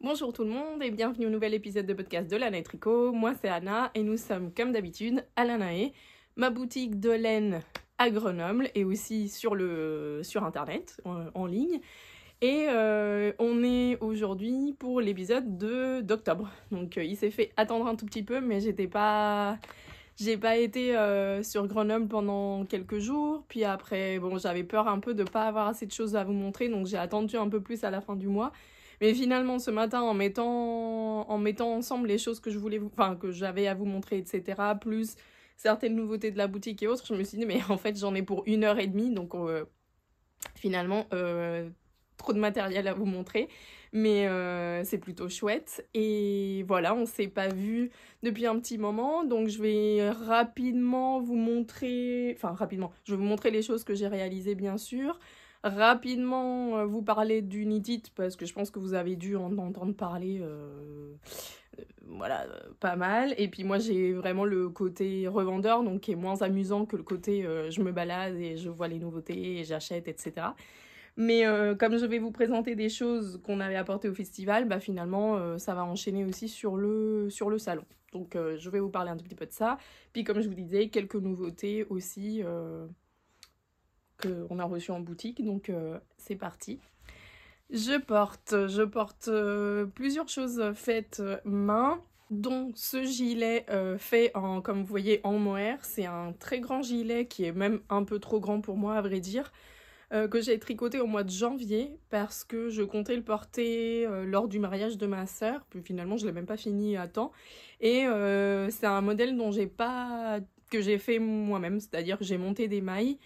Bonjour tout le monde et bienvenue au nouvel épisode de podcast de Lana et Tricot. Moi c'est Anna et nous sommes comme d'habitude à Lanae, ma boutique de laine à Grenoble et aussi sur, le, sur internet en, ligne. Et euh, on est aujourd'hui pour l'épisode d'octobre. Donc euh, il s'est fait attendre un tout petit peu, mais j'étais pas, j'ai pas été euh, sur Grenoble pendant quelques jours. Puis après, bon, j'avais peur un peu de pas avoir assez de choses à vous montrer, donc j'ai attendu un peu plus à la fin du mois. Mais finalement, ce matin, en mettant, en mettant ensemble les choses que je voulais, que j'avais à vous montrer, etc., plus certaines nouveautés de la boutique et autres, je me suis dit, mais en fait, j'en ai pour une heure et demie, donc euh, finalement, euh, trop de matériel à vous montrer, mais euh, c'est plutôt chouette. Et voilà, on s'est pas vu depuis un petit moment, donc je vais rapidement vous montrer, enfin rapidement, je vais vous montrer les choses que j'ai réalisées bien sûr, rapidement euh, vous parler du Nidit parce que je pense que vous avez dû en entendre parler euh, euh, voilà, pas mal. Et puis moi j'ai vraiment le côté revendeur donc qui est moins amusant que le côté je me balade et je vois les nouveautés et j'achète, etc. Mais comme je vais vous présenter des choses qu'on avait apportées au festival, bah finalement ça va enchaîner aussi sur le, sur le salon. Donc je vais vous parler un petit peu de ça. Puis comme je vous disais, quelques nouveautés aussi qu'on a reçu en boutique. Donc euh, c'est parti. Je porte, je porte euh, plusieurs choses faites euh, main dont ce gilet fait en, comme vous voyez, en mohair. C'est un très grand gilet qui est même un peu trop grand pour moi à vrai dire, que j'ai tricoté au mois de janvier parce que je comptais le porter lors du mariage de ma sœur. Puis finalement, je l'ai même pas fini à temps. Et c'est un modèle dont j'ai pas que j'ai fait moi-même, c'est-à-dire que j'ai monté des mailles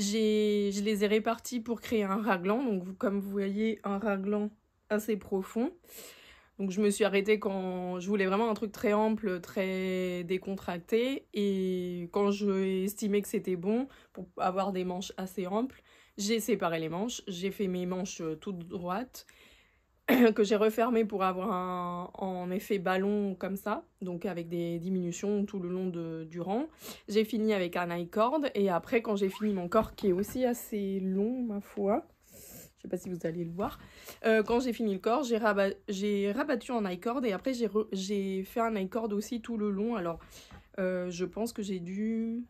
je les ai répartis pour créer un raglan. Donc, comme vous voyez, un raglan assez profond. Donc, je me suis arrêtée quand je voulais vraiment un truc très ample, très décontracté. Et quand j'ai estimé que c'était bon pour avoir des manches assez amples, j'ai séparé les manches. J'ai fait mes manches euh, toutes droites. que j'ai refermé pour avoir un en effet ballon comme ça, donc avec des diminutions tout le long de, du rang. J'ai fini avec un i cord et après quand j'ai fini mon corps qui est aussi assez long ma foi, je sais pas si vous allez le voir, euh, quand j'ai fini le corps j'ai rabat, rabattu en i cord et après j'ai fait un i cord aussi tout le long. Alors euh, je pense que j'ai dû...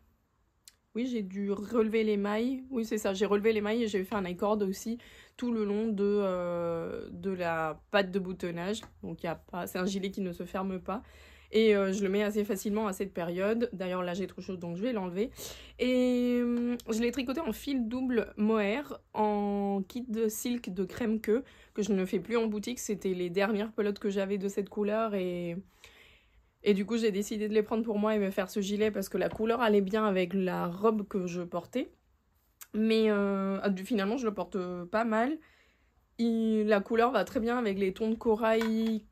Oui, j'ai dû relever les mailles. Oui, c'est ça, j'ai relevé les mailles et j'ai fait un i cord aussi tout le long de, euh, de la patte de boutonnage. Donc, y a pas, c'est un gilet qui ne se ferme pas. Et euh, je le mets assez facilement à cette période. D'ailleurs, là, j'ai trop chaud, donc je vais l'enlever. Et euh, je l'ai tricoté en fil double mohair, en kit de silk de crème queue, que je ne fais plus en boutique. C'était les dernières pelotes que j'avais de cette couleur. Et, et du coup, j'ai décidé de les prendre pour moi et me faire ce gilet parce que la couleur allait bien avec la robe que je portais. Mais euh, ah, finalement, je le porte euh, pas mal. la couleur va très bien avec les tons de corail,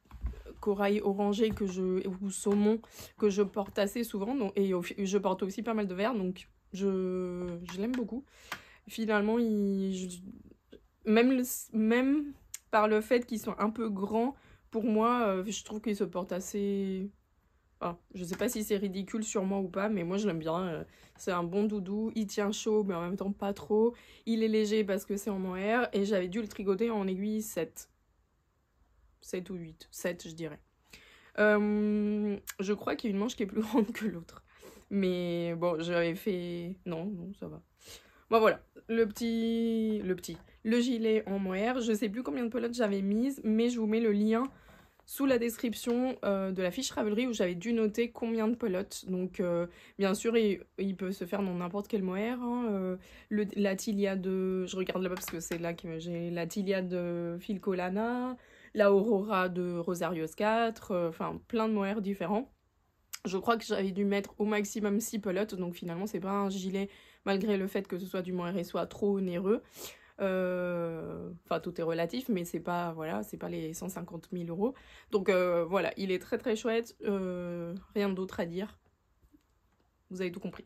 corail orangé que je, ou saumon que je porte assez souvent. et je porte aussi pas mal de vert, donc je, je l'aime beaucoup. Finalement, il, même, même par le fait qu'ils soient un peu grands, pour moi, euh, je trouve qu'ils se portent assez je sais pas si c'est ridicule sur moi ou pas, mais moi je l'aime bien. Euh, c'est un bon doudou, il tient chaud, mais en même temps pas trop. Il est léger parce que c'est en mohair, et j'avais dû le tricoter en aiguille 7. 7 ou 8, 7 je dirais. Euh, je crois qu'il y a une manche qui est plus grande que l'autre. Mais bon, j'avais fait... Non, non, ça va. Bon voilà, le petit... Le petit. Le gilet en mohair, je sais plus combien de pelotes j'avais mises, mais je vous mets le lien sous la description euh, de la fiche Ravelry où j'avais dû noter combien de pelotes. Donc euh, bien sûr, il, peut se faire dans n'importe quel mohair. Hein, euh, le, la tilia de... Je regarde là-bas parce que c'est là que j'ai la tilia de Phil Colana, la Aurora de Rosarios 4, enfin plein de mohairs différents. Je crois que j'avais dû mettre au maximum 6 pelotes, donc finalement c'est pas un gilet malgré le fait que ce soit du mohair et soit trop onéreux. Euh, enfin, tout est relatif, mais c'est pas, voilà, c'est pas les 150 000 euros. Donc euh, voilà, il est très très chouette. Euh, rien d'autre à dire. Vous avez tout compris.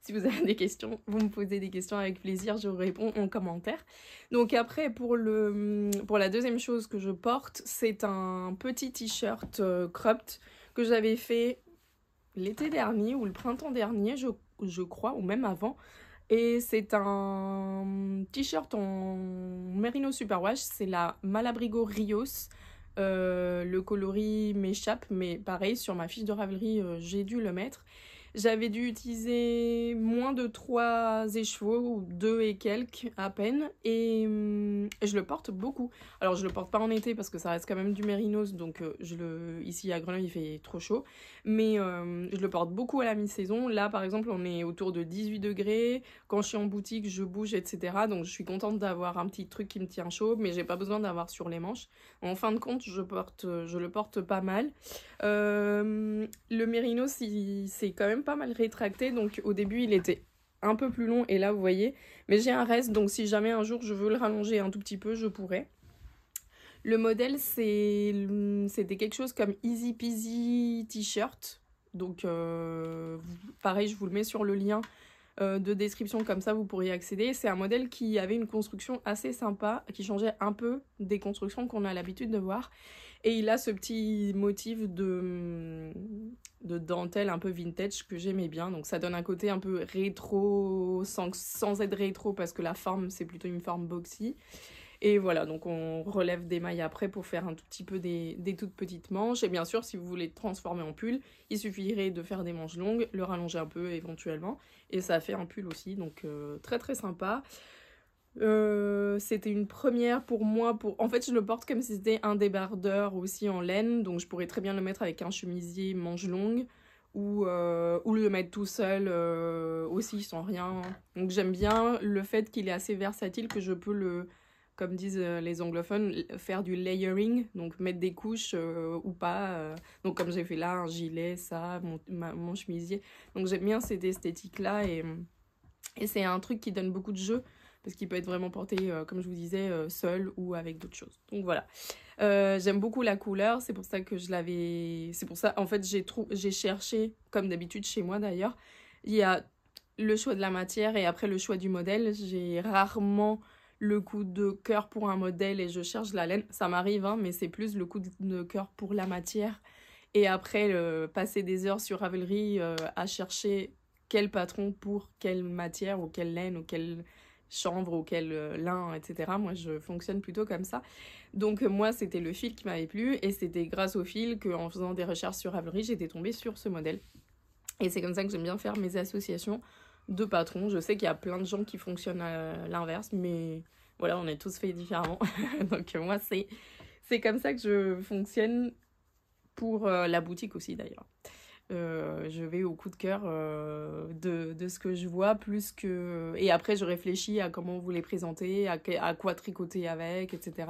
Si vous avez des questions, vous me posez des questions avec plaisir, je réponds en commentaire. Donc après, pour, le, pour la deuxième chose que je porte, c'est un petit t-shirt cropped que j'avais fait l'été dernier ou le printemps dernier, je, je crois, ou même avant, et c'est un t-shirt en merino superwash, c'est la Malabrigo Rios. Euh, le coloris m'échappe, mais pareil, sur ma fiche de Ravelry, euh, j'ai dû le mettre. J'avais dû utiliser moins de 3 échevaux, ou 2 et quelques à peine, hum, et, je le porte beaucoup. Alors je le porte pas en été parce que ça reste quand même du mérinos, donc euh, ici à Grenoble il fait trop chaud, mais hum, je le porte beaucoup à la mi-saison. Là par exemple on est autour de 18 degrés, quand je suis en boutique je bouge etc. Donc je suis contente d'avoir un petit truc qui me tient chaud, mais j'ai pas besoin d'avoir sur les manches. En fin de compte je, porte, je le porte pas mal. Hum, le mérinos c'est quand même pas mal rétracté, donc au début il était un peu plus long et là vous voyez, mais j'ai un reste, donc si jamais un jour je veux le rallonger un tout petit peu, je pourrais. Le modèle c'était quelque chose comme Easy Peasy T-shirt, donc euh, pareil je vous le mets sur le lien euh, de description comme ça vous pourriez accéder. C'est un modèle qui avait une construction assez sympa, qui changeait un peu des constructions qu'on a l'habitude de voir. Et il a ce petit motif de, dentelle un peu vintage que j'aimais bien. Donc ça donne un côté un peu rétro, sans, être rétro parce que la forme c'est plutôt une forme boxy. Et voilà, donc on relève des mailles après pour faire un tout petit peu des, toutes petites manches. Et bien sûr, si vous voulez transformer en pull, il suffirait de faire des manches longues, le rallonger un peu éventuellement. Et ça fait un pull aussi, donc euh, très très sympa. Euh, c'était une première pour moi. Pour... En fait, je le porte comme si c'était un débardeur aussi en laine, donc je pourrais très bien le mettre avec un chemisier manche longue ou, euh, ou le mettre tout seul euh, aussi sans rien. Donc j'aime bien le fait qu'il est assez versatile, que je peux le, comme disent les anglophones, faire du layering, donc mettre des couches ou pas. donc comme j'ai fait là, un gilet, ça, mon, mon chemisier. Donc j'aime bien cette esthétique-là et, et c'est un truc qui donne beaucoup de jeu. Ce qui peut être vraiment porté, euh, comme je vous disais, euh, seul ou avec d'autres choses. Donc voilà. Euh, j'aime beaucoup la couleur, c'est pour ça que je l'avais... C'est pour ça, en fait, j'ai cherché, comme d'habitude chez moi d'ailleurs, il y a le choix de la matière et après le choix du modèle. J'ai rarement le coup de cœur pour un modèle et je cherche la laine. Ça m'arrive, hein, mais c'est plus le coup de cœur pour la matière. Et après, passer des heures sur Ravelry à chercher quel patron pour quelle matière ou quelle laine ou quelle Chambre, auquel euh, l'un etc. Moi, je fonctionne plutôt comme ça. Donc euh, moi, c'était le fil qui m'avait plu et c'était grâce au fil qu'en faisant des recherches sur Ravelry, j'étais tombée sur ce modèle. Et c'est comme ça que j'aime bien faire mes associations de patrons. Je sais qu'il y a plein de gens qui fonctionnent à l'inverse, mais voilà, on est tous faits différemment. Donc moi, c'est c'est comme ça que je fonctionne pour euh, la boutique aussi d'ailleurs. Euh, je vais au coup de cœur euh, de, de, ce que je vois plus que et après je réfléchis à comment vous les présenter à, quoi tricoter avec etc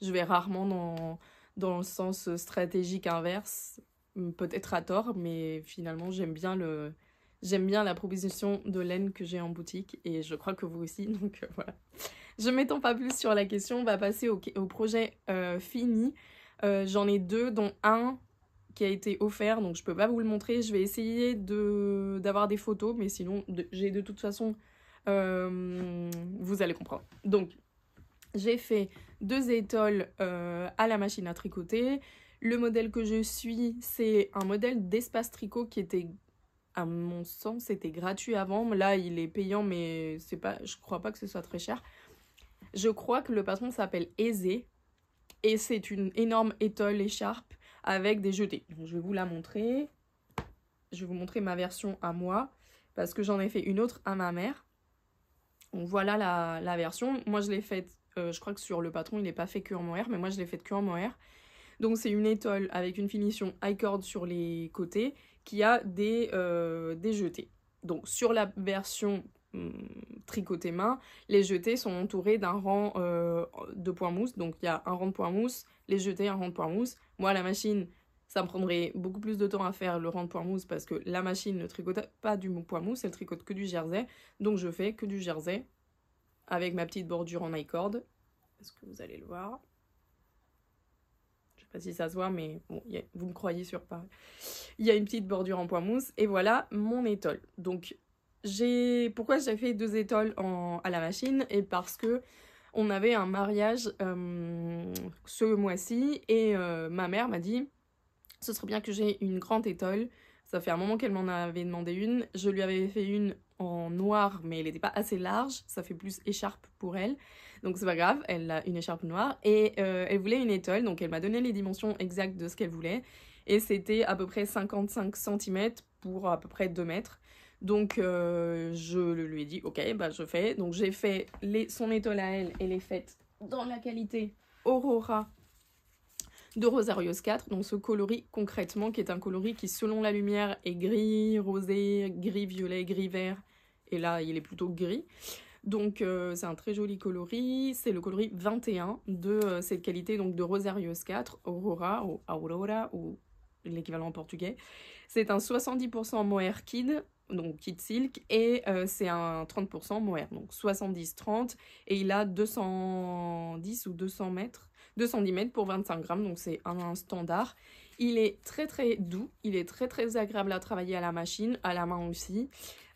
je vais rarement dans, dans le sens stratégique inverse hum, peut-être à tort mais finalement j'aime bien le j'aime bien la proposition de laine que j'ai en boutique et je crois que vous aussi donc euh, voilà je m'étends pas plus sur la question on va passer au, au projet fini j'en ai deux dont un qui a été offert, donc je peux pas vous le montrer. Je vais essayer de d'avoir des photos, mais sinon j'ai de toute façon, euh, vous allez comprendre. Donc j'ai fait deux étoiles euh, à la machine à tricoter. Le modèle que je suis, c'est un modèle d'espace tricot qui était, à mon sens, c'était gratuit avant. Là, il est payant, mais c'est pas, je crois pas que ce soit très cher. Je crois que le patron s'appelle Aisé et c'est une énorme étoile écharpe avec des jetés. Donc, je vais vous la montrer. Je vais vous montrer ma version à moi parce que j'en ai fait une autre à ma mère. Donc voilà la, version. Moi je l'ai faite, euh, je crois que sur le patron il n'est pas fait que en mohair, mais moi je l'ai faite que en mohair. Donc c'est une étoile avec une finition high cord sur les côtés qui a des, euh, des jetés. Donc sur la version Mm, tricoter main, les jetés sont entourés d'un rang euh, de points mousse. Donc il y a un rang de points mousse, les jetés, un rang de points mousse. Moi, la machine, ça me prendrait beaucoup plus de temps à faire le rang de points mousse parce que la machine ne tricote pas du point mousse, elle tricote que du jersey. Donc je fais que du jersey avec ma petite bordure en icord. Est-ce que vous allez le voir Je sais pas si ça se voit, mais vous me croyez sur pas. Il y a une petite bordure en point mousse et voilà mon étole. Donc pourquoi j'ai fait deux étoiles à la machine et parce que on avait un mariage euh, ce mois-ci et euh, ma mère m'a dit ce serait bien que j'ai une grande étoile. » Ça fait un moment qu'elle m'en avait demandé une. Je lui avais fait une en noir, mais elle n'était pas assez large. Ça fait plus écharpe pour elle. Donc c'est pas grave, elle a une écharpe noire. Et euh, elle voulait une étoile donc elle m'a donné les dimensions exactes de ce qu'elle voulait. Et c'était à peu près 55 cm pour à peu près 2 mètres. Donc euh, je lui ai dit ok bah je fais. Donc j'ai fait son étoile à elle et les faite dans la qualité Aurora de Rosarios 4, donc ce coloris concrètement qui est un coloris qui selon la lumière est gris, rosé, gris violet, gris vert, et là il est plutôt gris. Donc euh, c'est un très joli coloris, c'est le coloris 21 de euh, cette qualité donc de Rosarios 4, Aurora ou Aurora ou l'équivalent en portugais. C'est un 70% mohair kid donc kit Silk, et euh, c'est un 30% mohair, donc 70-30, et il a 210 ou 200 mètres, 210 mètres pour 25 grammes, donc c'est un, standard. Il est très très doux, il est très très agréable à travailler à la machine, à la main aussi.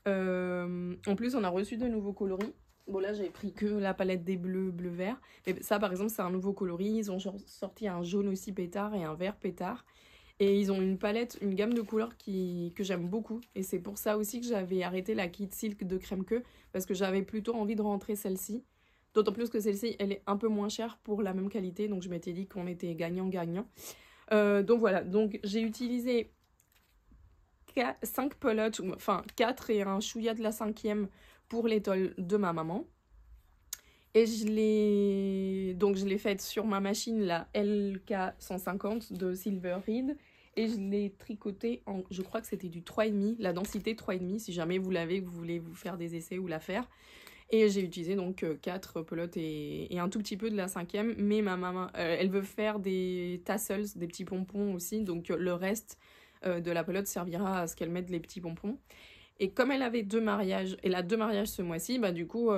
Euh, en plus, on a reçu de nouveaux coloris. Bon là j'ai pris que la palette des bleus, bleu vert. Mais ça par exemple c'est un nouveau coloris. Ils ont sorti un jaune aussi pétard et un vert pétard. Et ils ont une palette, une gamme de couleurs qui, que j'aime beaucoup. Et c'est pour ça aussi que j'avais arrêté la Kit Silk de crème queue, parce que j'avais plutôt envie de rentrer celle-ci. D'autant plus que celle-ci, elle est un peu moins chère pour la même qualité, donc je m'étais dit qu'on était gagnant-gagnant. Euh, donc voilà, donc j'ai utilisé 5 pelotes, enfin 4 et un chouïa de la cinquième pour l'étoile de ma maman. Et je l'ai donc je l'ai faite sur ma machine la LK150 de Silver Reed et je l'ai tricoté en, je crois que c'était du 3,5, la densité 3,5 si jamais vous l'avez, vous voulez vous faire des essais ou la faire. Et j'ai utilisé donc 4 euh, pelotes et, un tout petit peu de la cinquième, mais ma maman, euh, elle veut faire des tassels, des petits pompons aussi, donc euh, le reste de la pelote servira à ce qu'elle mette les petits pompons. Et comme elle avait deux mariages, elle a deux mariages ce mois-ci, bah du coup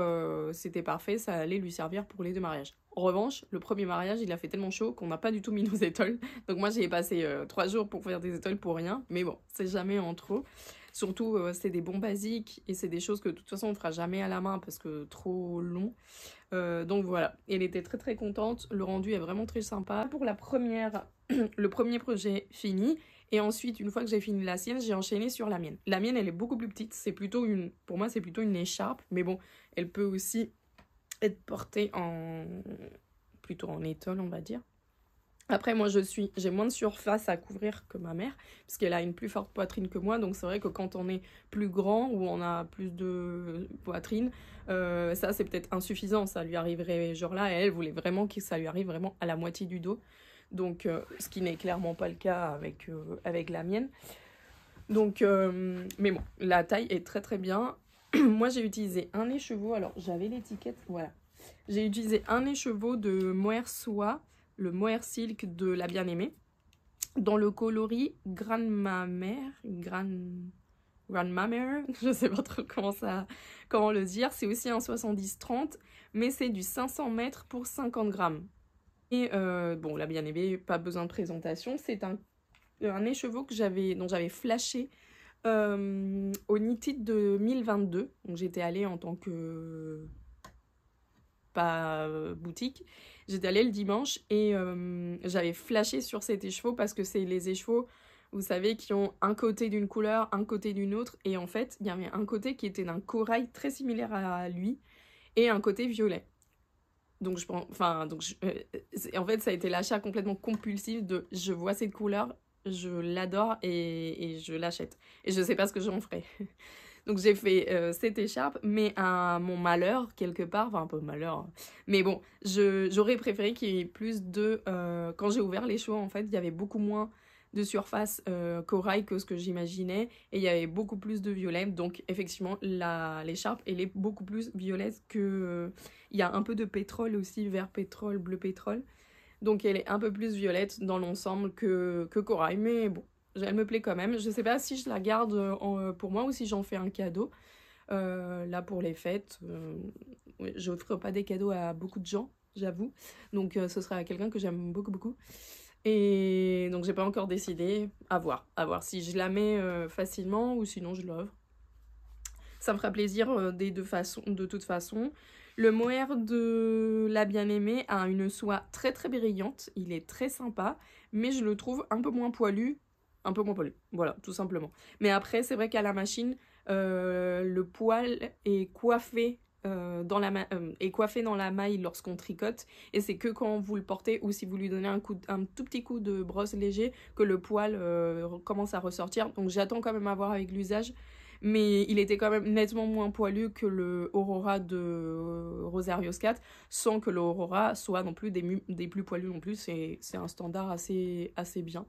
c'était parfait, ça allait lui servir pour les deux mariages. En revanche, le premier mariage, il a fait tellement chaud qu'on n'a pas du tout mis nos étoiles. Donc moi, j'ai passé euh, trois jours pour faire des étoiles pour rien. Mais bon, c'est jamais en trop. Surtout, euh, c'est des bons basiques et c'est des choses que de toute façon, on ne fera jamais à la main parce que trop long. Euh, donc voilà. elle était très très contente. Le rendu est vraiment très sympa. Pour la première, le premier projet fini. Et ensuite, une fois que j'ai fini la sienne, j'ai enchaîné sur la mienne. La mienne, elle est beaucoup plus petite. C'est plutôt une, pour moi, c'est plutôt une écharpe. Mais bon, elle peut aussi être portée en plutôt en étoile on va dire. Après, moi, je suis, j'ai moins de surface à couvrir que ma mère, parce qu'elle a une plus forte poitrine que moi. Donc, c'est vrai que quand on est plus grand ou on a plus de poitrine, euh, ça, c'est peut-être insuffisant. Ça lui arriverait genre là, elle voulait vraiment que ça lui arrive vraiment à la moitié du dos. Donc, euh, ce qui n'est clairement pas le cas avec, euh, avec la mienne. Donc, mais bon, la taille est très très bien. Moi, j'ai utilisé un écheveau. Alors, j'avais l'étiquette. Voilà. J'ai utilisé un écheveau de mohair soie, le mohair silk de la bien-aimée, dans le coloris Grand Mère. Grand... Grandma Mère. Je sais pas trop comment, ça... comment le dire. C'est aussi un 70-30, mais c'est du 500 mètres pour 50 grammes. Et euh, bon, la bien-aimée, pas besoin de présentation. C'est un, un écheveau que j'avais, dont j'avais flashé euh, au NITID 2022. J'étais allée en tant que pas euh, boutique. J'étais allée le dimanche et euh, j'avais flashé sur cet écheveau parce que c'est les écheveaux, vous savez, qui ont un côté d'une couleur, un côté d'une autre. Et en fait, il y avait un côté qui était d'un corail très similaire à lui et un côté violet. Donc je prends, enfin, donc euh, en fait, ça a été l'achat complètement compulsif de je vois cette couleur, je l'adore et, je l'achète. Et je ne sais pas ce que j'en ferai. Donc j'ai fait euh, cette écharpe, mais à mon malheur, quelque part, enfin un peu malheur, hein. mais bon, j'aurais préféré qu'il y ait plus de... Euh, quand j'ai ouvert les choix en fait, il y avait beaucoup moins de surface euh, corail que ce que j'imaginais, et il y avait beaucoup plus de violet, donc effectivement, l'écharpe, elle est beaucoup plus violette que... Il y a un peu de pétrole aussi, vert pétrole, bleu pétrole. Donc elle est un peu plus violette dans l'ensemble que, que corail. Mais bon, elle me plaît quand même. Je ne sais pas si je la garde euh, euh, pour moi ou si j'en fais un cadeau. Euh, là pour les fêtes, Je n'offre pas des cadeaux à beaucoup de gens, j'avoue. Donc ce sera à quelqu'un que j'aime beaucoup beaucoup. Et donc j'ai pas encore décidé. À voir, à voir si je la mets facilement ou sinon je l'offre. Ça me fera plaisir des deux façons, de toute façon. Le mohair de la bien-aimée a une soie très très brillante, il est très sympa, mais je le trouve un peu moins poilu, un peu moins poilu, voilà, tout simplement. Mais après, c'est vrai qu'à la machine, euh, le poil euh, euh, est coiffé dans la maille lorsqu'on tricote et c'est que quand vous le portez ou si vous lui donnez un, tout petit coup de brosse léger que le poil commence à ressortir donc j'attends quand même à voir avec l'usage mais il était quand même nettement moins poilu que le Aurora de euh, Rosario 4, sans que l'Aurora soit non plus des, des plus poilus non plus. C'est un standard assez, assez bien.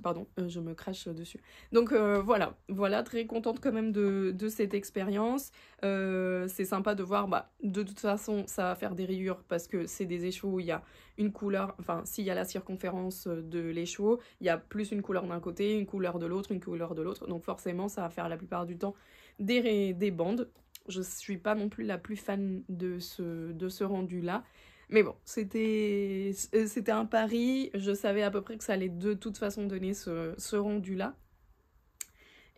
Pardon, euh, je me crache dessus. Donc euh, voilà, voilà, très contente quand même de, cette expérience. Euh, c'est sympa de voir, bah, de toute façon, ça va faire des rayures parce que c'est des échaux où il y a une couleur, enfin, s'il y a la circonférence de l'écheveau, il y a plus une couleur d'un côté, une couleur de l'autre, une couleur de l'autre. Donc forcément, ça va faire la plupart du temps des, bandes. Je ne suis pas non plus la plus fan de ce, de ce rendu-là. Mais bon, c'était euh, c'était un pari. Je savais à peu près que ça allait de toute façon donner ce, ce rendu-là.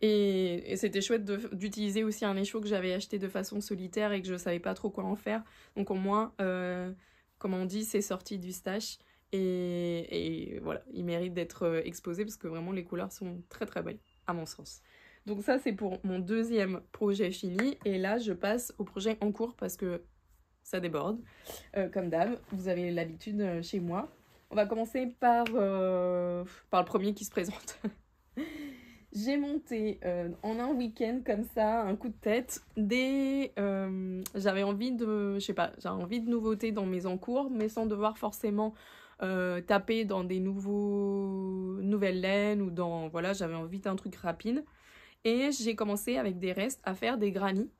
Et, c'était chouette d'utiliser aussi un écho que j'avais acheté de façon solitaire et que je savais pas trop quoi en faire. Donc au moins, euh, comme on dit, c'est sorti du stash. Et, et voilà, il mérite d'être euh, exposé parce que vraiment les couleurs sont très très belles, à mon sens. Donc ça c'est pour mon deuxième projet fini. Et là je passe au projet en cours parce que ça déborde, euh, comme d'hab. Vous avez l'habitude euh, chez moi. On va commencer par, euh, par le premier qui se présente. J'ai monté en un week-end comme ça, un coup de tête, des... j'avais envie de... Je sais pas, j'avais envie de nouveautés dans mes encours, mais sans devoir forcément taper dans des nouveaux... nouvelles laines ou dans... Voilà, j'avais envie d'un truc rapide. Et j'ai commencé avec des restes à faire des granits.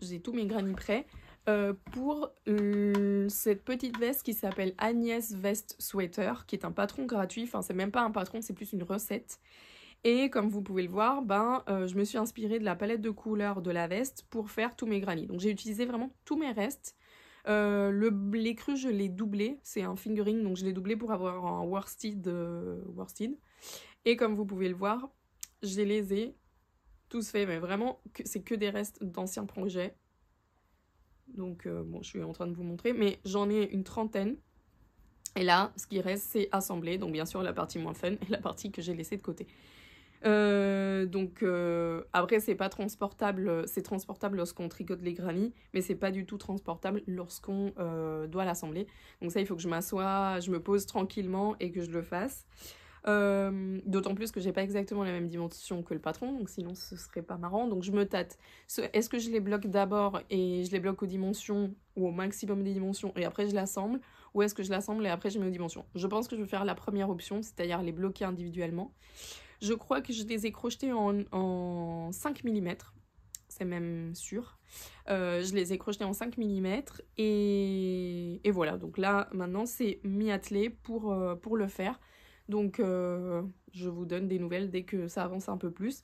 J'ai tous mes granits prêts. Euh, pour euh, cette petite veste qui s'appelle Agnès Vest Sweater, qui est un patron gratuit, enfin c'est même pas un patron, c'est plus une recette. Et comme vous pouvez le voir, ben, euh, je me suis inspirée de la palette de couleurs de la veste pour faire tous mes granits. Donc j'ai utilisé vraiment tous mes restes. le, les cru je l'ai doublé, c'est un fingering, donc je l'ai doublé pour avoir un worsted, worsted. Et comme vous pouvez le voir, je les ai tous faits, mais vraiment, c'est que des restes d'anciens projets donc euh, bon, je suis en train de vous montrer, mais j'en ai une trentaine. Et là, ce qui reste, c'est assembler. Donc bien sûr, la partie moins fun et la partie que j'ai laissée de côté. Euh, donc euh, après c'est pas transportable, c'est transportable lorsqu'on tricote les granits, mais c'est pas du tout transportable lorsqu'on doit l'assembler. Donc ça il faut que je m'assoie, je me pose tranquillement et que je le fasse. Euh, d'autant plus que j'ai pas exactement la même dimension que le patron, donc sinon ce serait pas marrant. Donc je me tâte. Est-ce que je les bloque d'abord et je les bloque aux dimensions ou au maximum des dimensions et après je l'assemble Ou est-ce que je l'assemble et après je mets aux dimensions Je pense que je vais faire la première option, c'est-à-dire les bloquer individuellement. Je crois que je les ai crochetés en, 5 mm c'est même sûr. Euh, je les ai crochetés en 5 mm et, voilà, donc là maintenant c'est mi-attelé pour euh, le faire. Donc euh, je vous donne des nouvelles dès que ça avance un peu plus.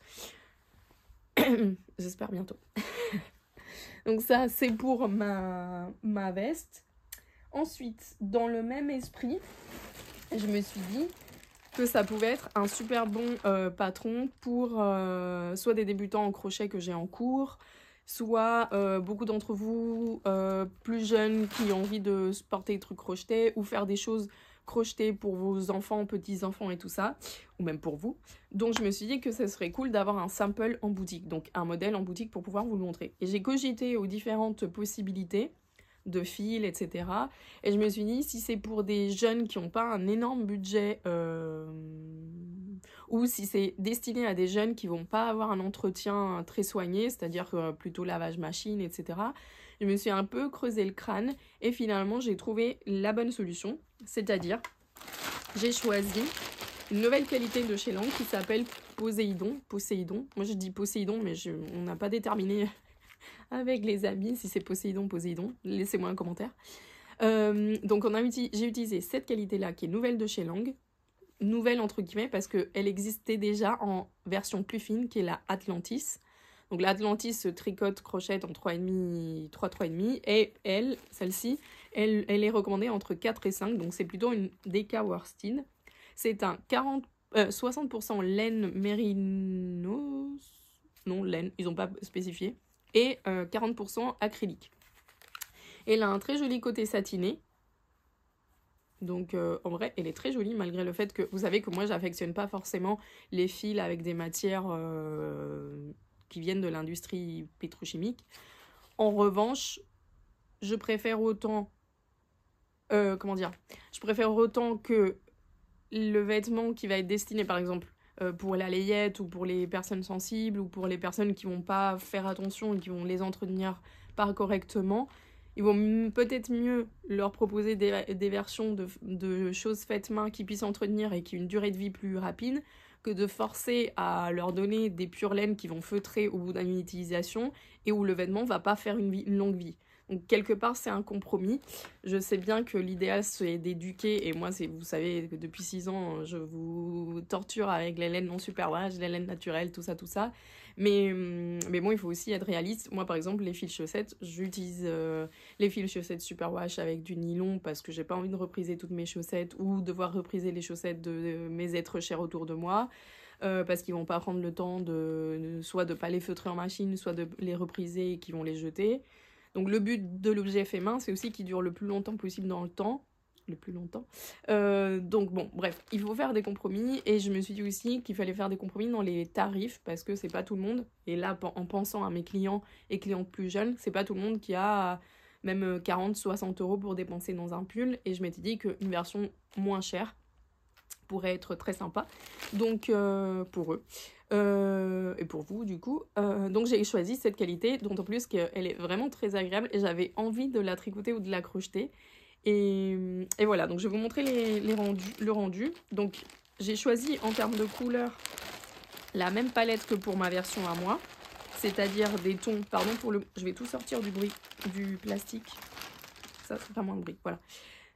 J'espère bientôt. Donc ça c'est pour ma, ma veste. Ensuite, dans le même esprit, je me suis dit que ça pouvait être un super bon euh, patron pour euh, soit des débutants en crochet que j'ai en cours, soit beaucoup d'entre vous plus jeunes qui ont envie de porter des trucs crochetés ou faire des choses crocheter pour vos enfants, petits-enfants et tout ça, ou même pour vous. Donc je me suis dit que ce serait cool d'avoir un sample en boutique, donc un modèle en boutique pour pouvoir vous le montrer. Et j'ai cogité aux différentes possibilités de fil, etc. Et je me suis dit, si c'est pour des jeunes qui n'ont pas un énorme budget, euh, ou si c'est destiné à des jeunes qui vont pas avoir un entretien très soigné, c'est-à-dire euh, plutôt lavage machine, etc., je me suis un peu creusé le crâne et finalement j'ai trouvé la bonne solution, c'est-à-dire j'ai choisi une nouvelle qualité de chez Lang qui s'appelle Poséidon. Poséidon. Moi je dis Poséidon mais on n'a pas déterminé avec les amis si c'est Poséidon, Poséidon. Laissez-moi un commentaire. Euh, donc on a j'ai utilisé cette qualité-là qui est nouvelle de chez Lang. Nouvelle entre guillemets parce qu'elle existait déjà en version plus fine qui est la Atlantis. Donc l'Atlantis tricote, crochette en 3,5, 3, 3,5. Et elle, celle-ci, elle, est recommandée entre 4 et 5. Donc c'est plutôt une DK Worsted. C'est un 40, 60% euh, laine mérinos. Non, laine, ils n'ont pas spécifié. Et 40% euh, acrylique. elle a un très joli côté satiné. Donc euh, en vrai, elle est très jolie malgré le fait que vous savez que moi j'affectionne pas forcément les fils avec des matières qui viennent de l'industrie pétrochimique. En revanche, je préfère autant. Euh, comment dire Je préfère autant que le vêtement qui va être destiné, par exemple, euh, pour la layette ou pour les personnes sensibles ou pour les personnes qui vont pas faire attention et qui vont les entretenir pas correctement, ils vont peut-être mieux leur proposer des, versions de, choses faites main qui puissent entretenir et qui ont une durée de vie plus rapide que de forcer à leur donner des pures laines qui vont feutrer au bout d'une utilisation et où le vêtement va pas faire une, longue vie. Donc quelque part c'est un compromis. Je sais bien que l'idéal c'est d'éduquer et moi c'est vous savez que depuis 6 ans je vous torture avec les laines non superwash, les laines naturelles, tout ça tout ça. Hum, mais, bon, il faut aussi être réaliste. Moi, par exemple, les fils chaussettes, j'utilise euh, les fils chaussettes superwash avec du nylon parce que je j'ai pas envie de repriser toutes mes chaussettes ou devoir repriser les chaussettes de mes êtres chers autour de moi. Euh, parce qu'ils vont pas prendre le temps de, de, soit de pas les feutrer en machine, soit de les repriser et qu'ils vont les jeter. Donc le but de l'objet fait main, c'est aussi qu'il dure le plus longtemps possible dans le temps le plus longtemps. Euh, donc bon, bref, il faut faire des compromis et je me suis dit aussi qu'il fallait faire des compromis dans les tarifs parce que c'est pas tout le monde. Et là, en pensant à mes clients et clients plus jeunes, c'est pas tout le monde qui a euh, même 40, euh, 60 euros pour dépenser dans un pull. Et je m'étais dit qu'une version moins chère pourrait être très sympa. Donc pour eux. et pour vous du coup. donc j'ai choisi cette qualité, d'autant plus qu'elle est vraiment très agréable et j'avais envie de la tricoter ou de la crocheter. Et, voilà, donc je vais vous montrer les, rendus, le rendu. Donc j'ai choisi en termes de couleurs la même palette que pour ma version à moi, c'est-à-dire des tons, pardon pour le... Je vais tout sortir du bruit, du plastique. Ça, c'est pas moins de bruit, voilà.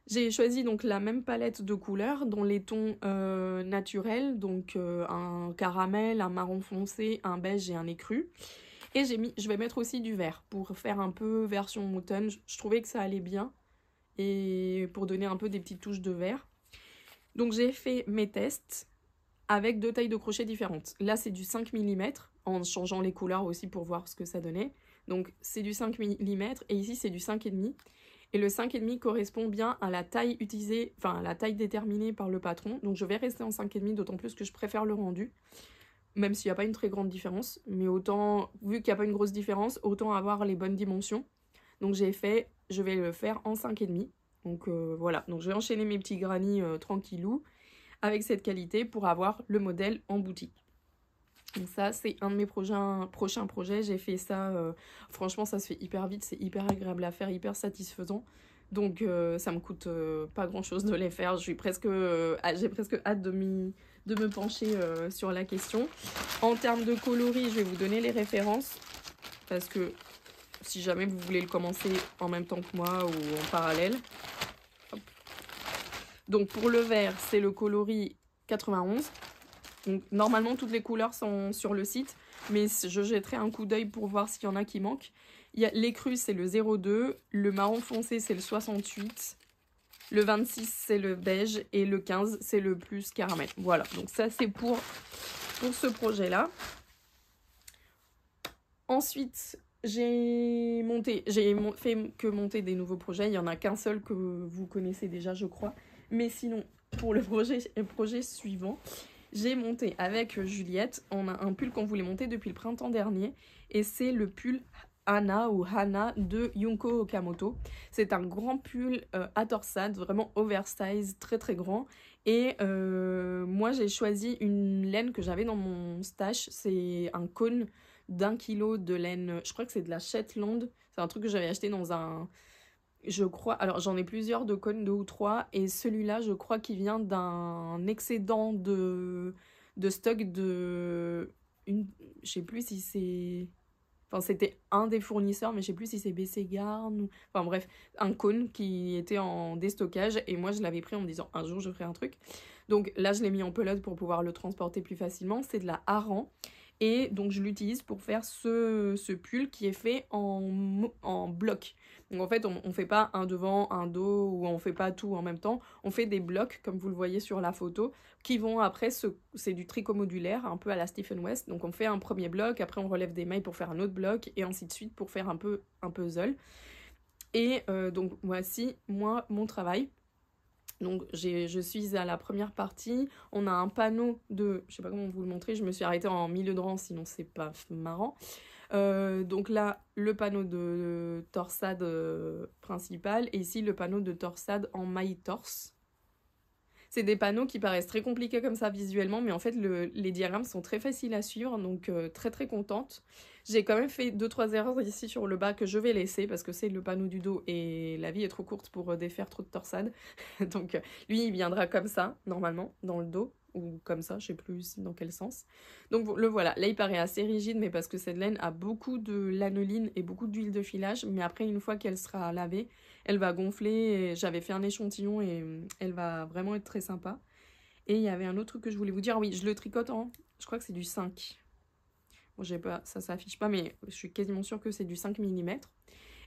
J'ai choisi donc la même palette de couleurs dont les tons euh, naturels, donc euh, un caramel, un marron foncé, un beige et un écru. Et j'ai mis, je vais mettre aussi du vert pour faire un peu version mouton. je trouvais que ça allait bien et pour donner un peu des petites touches de vert. Donc j'ai fait mes tests avec deux tailles de crochet différentes. Là c'est du 5 mm en changeant les couleurs aussi pour voir ce que ça donnait. Donc c'est du 5 mm et ici c'est du 5,5. Et le 5,5 correspond bien à la taille utilisée, enfin la taille déterminée par le patron. Donc je vais rester en 5,5 d'autant plus que je préfère le rendu. Même s'il n'y a pas une très grande différence. Mais autant, vu qu'il n'y a pas une grosse différence, autant avoir les bonnes dimensions. Donc j'ai fait, je vais le faire en 5,5. Donc euh, voilà, donc je vais enchaîner mes petits granits euh, tranquillou avec cette qualité pour avoir le modèle en boutique. Donc ça, c'est un de mes prochains, projets. J'ai fait ça, euh, franchement, ça se fait hyper vite, c'est hyper agréable à faire, hyper satisfaisant. Donc ça me coûte pas grand chose de les faire. J'ai presque, presque hâte de, de me pencher sur la question. En termes de coloris, je vais vous donner les références. Parce que si jamais vous voulez le commencer en même temps que moi ou en parallèle. Donc pour le vert, c'est le coloris 91. Donc normalement toutes les couleurs sont sur le site, mais je jetterai un coup d'œil pour voir s'il y en a qui manquent. Il c'est le 02, le marron foncé c'est le 68, le 26 c'est le beige et le 15 c'est le plus caramel. Voilà, donc ça c'est pour, pour ce projet là. Ensuite, j'ai monté, j'ai fait que monter des nouveaux projets. Il y en a qu'un seul que vous connaissez déjà, je crois. Mais sinon, pour le projet, suivant, j'ai monté avec Juliette. On a un pull qu'on voulait monter depuis le printemps dernier. Et c'est le pull Hana ou Hana de Yunko Okamoto. C'est un grand pull à euh, torsade, vraiment oversize, très très grand. Et euh, moi j'ai choisi une laine que j'avais dans mon stash, c'est un cône d'un kilo de laine, je crois que c'est de la Shetland. C'est un truc que j'avais acheté dans un. Je crois, alors j'en ai plusieurs de cônes, deux ou trois, et celui-là, je crois qu'il vient d'un excédent de, de stock de. Une... Je sais plus si c'est. Enfin, c'était un des fournisseurs, mais je sais plus si c'est BC Garn ou... Enfin bref, un cône qui était en déstockage et moi je l'avais pris en me disant un jour je ferai un truc. Donc là je l'ai mis en pelote pour pouvoir le transporter plus facilement. C'est de la haran. Et donc je l'utilise pour faire ce, ce, pull qui est fait en, en bloc. Donc en fait, on ne fait pas un devant, un dos, ou on fait pas tout en même temps. On fait des blocs, comme vous le voyez sur la photo, qui vont après, c'est du tricot modulaire, un peu à la Stephen West. Donc on fait un premier bloc, après on relève des mailles pour faire un autre bloc, et ainsi de suite pour faire un peu un puzzle. Et euh, donc voici, moi, mon travail. Donc je suis à la première partie, on a un panneau de, je sais pas comment vous le montrer, je me suis arrêtée en milieu de rang sinon c'est pas marrant. Euh, donc là, le panneau de torsade euh, principale et ici le panneau de torsade en maille torse. C'est des panneaux qui paraissent très compliqués comme ça visuellement, mais en fait, les diagrammes sont très faciles à suivre, donc euh, très très contente. J'ai quand même fait deux trois erreurs ici sur le bas que je vais laisser parce que c'est le panneau du dos et la vie est trop courte pour euh, défaire trop de torsades. donc euh, lui, il viendra comme ça, normalement, dans le dos ou comme ça, je sais plus dans quel sens. Donc le voilà, là il paraît assez rigide, mais parce que cette laine a beaucoup de lanoline et beaucoup d'huile de filage, mais après une fois qu'elle sera lavée, elle va gonfler. J'avais fait un échantillon et hum, elle va vraiment être très sympa. Et il y avait un autre truc que je voulais vous dire. Oui, je le tricote en... Je crois que c'est du 5. Bon, j'ai pas, ça s'affiche pas, mais je suis quasiment sûre que c'est du 5 mm.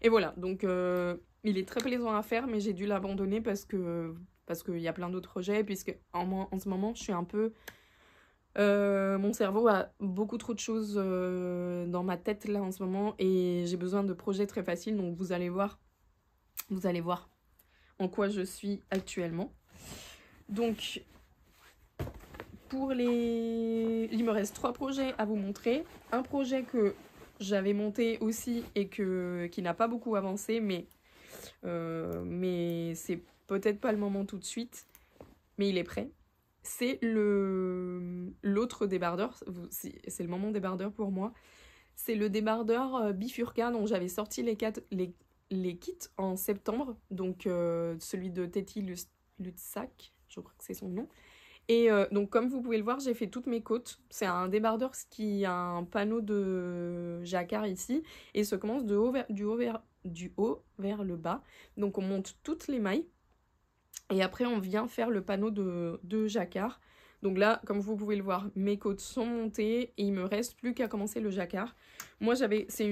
Et voilà, donc euh, il est très plaisant à faire, mais j'ai dû l'abandonner parce que parce qu'il y a plein d'autres projets, puisque en, ce moment, je suis un peu... Euh, mon cerveau a beaucoup trop de choses euh, dans ma tête là en ce moment, et j'ai besoin de projets très faciles, donc vous allez voir, vous allez voir en quoi je suis actuellement. Donc, pour les... Il me reste trois projets à vous montrer. Un projet que j'avais monté aussi et que, qui n'a pas beaucoup avancé, mais, euh, mais c'est peut-être pas le moment tout de suite. Mais il est prêt. C'est le l'autre débardeur. C'est le moment débardeur pour moi. C'est le débardeur euh, bifurca dont j'avais sorti les, quatre, les les kits en septembre, donc euh, celui de Teti Lutsak je crois que c'est son nom. Et euh, donc comme vous pouvez le voir, j'ai fait toutes mes côtes. C'est un débardeur qui a un panneau de jacquard ici et se commence du, haut vers, le bas. Donc on monte toutes les mailles et après on vient faire le panneau de, de jacquard. Donc là, comme vous pouvez le voir, mes côtes sont montées et il me reste plus qu'à commencer le jacquard. Moi, j'avais, c'est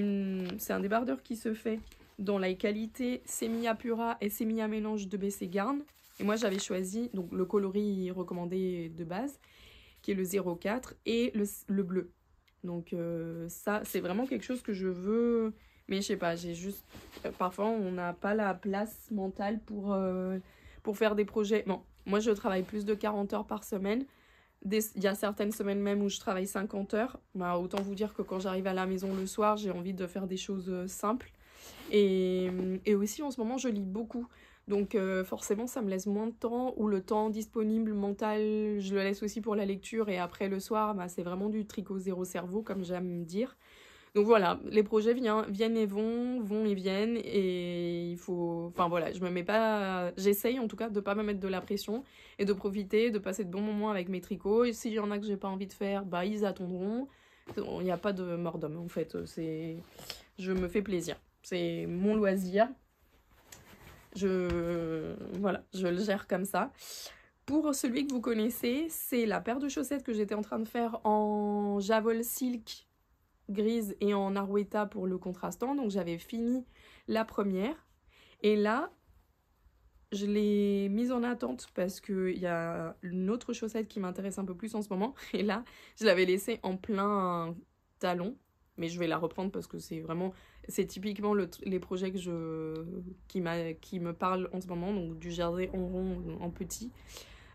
un débardeur qui se fait dans la qualité Semilla Pura et Semilla Mélange de BC Garn. Et moi, j'avais choisi donc le coloris recommandé de base, qui est le 04, et le, bleu. Donc euh, ça, c'est vraiment quelque chose que je veux... Mais je sais pas, j'ai juste... Euh, parfois, on n'a pas la place mentale pour, euh, pour faire des projets. Bon, moi, je travaille plus de 40 heures par semaine. Il y a certaines semaines même où je travaille 50 heures. Bah, autant vous dire que quand j'arrive à la maison le soir, j'ai envie de faire des choses simples. Et, et, aussi en ce moment, je lis beaucoup. Donc euh, forcément, ça me laisse moins de temps ou le temps disponible mental, je le laisse aussi pour la lecture et après le soir, bah, c'est vraiment du tricot zéro cerveau comme j'aime dire. Donc voilà, les projets viennent et vont, vont et viennent et il faut enfin voilà, je me mets pas j'essaye en tout cas de pas me mettre de la pression et de profiter, de passer de bons moments avec mes tricots et s'il y en a que j'ai pas envie de faire, bah ils attendront. Il n'y a pas de mort d'homme en fait, c'est je me fais plaisir. C'est mon loisir. Je, voilà, je le gère comme ça. Pour celui que vous connaissez, c'est la paire de chaussettes que j'étais en train de faire en Javol Silk grise et en Aroueta pour le contrastant. Donc j'avais fini la première. Et là, je l'ai mise en attente parce qu'il y a une autre chaussette qui m'intéresse un peu plus en ce moment. Et là, je l'avais laissée en plein talon. Mais je vais la reprendre parce que c'est vraiment c'est typiquement les projets que je, qui, qui me parlent en ce moment, donc du jersey en rond, euh, en petit.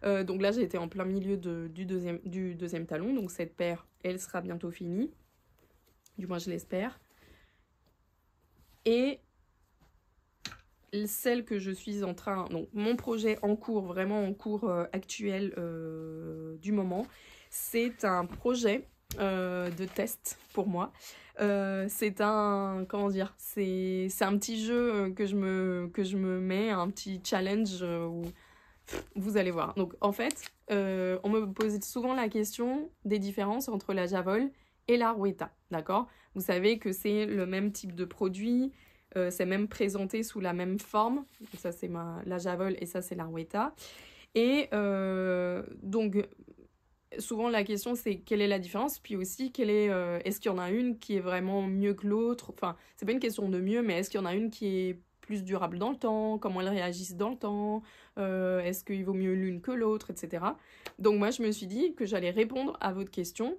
Euh, donc là, j'ai été en plein milieu du, deuxième, du deuxième talon, donc cette paire, elle sera bientôt finie. Du moins, je l'espère. Et celle que je suis en train... Donc, mon projet en cours, vraiment en cours euh, actuel du moment, c'est un projet de test pour moi. Euh, c'est un comment dire c'est un petit jeu euh, que je me que je me mets un petit challenge euh, où vous allez voir donc en fait on me pose souvent la question des différences entre la javol et la rueta d'accord vous savez que c'est le même type de produit c'est même présenté sous la même forme ça c'est ma la javol et ça c'est la rueta et donc souvent la question c'est quelle est la différence, puis aussi est, euh, est-ce qu'il y en a une qui est vraiment mieux que l'autre Enfin, c'est pas une question de mieux, mais est-ce qu'il y en a une qui est plus durable dans le temps, comment elles réagissent dans le temps, euh, est-ce qu'il vaut mieux l'une que l'autre, etc. Donc moi je me suis dit que j'allais répondre à votre question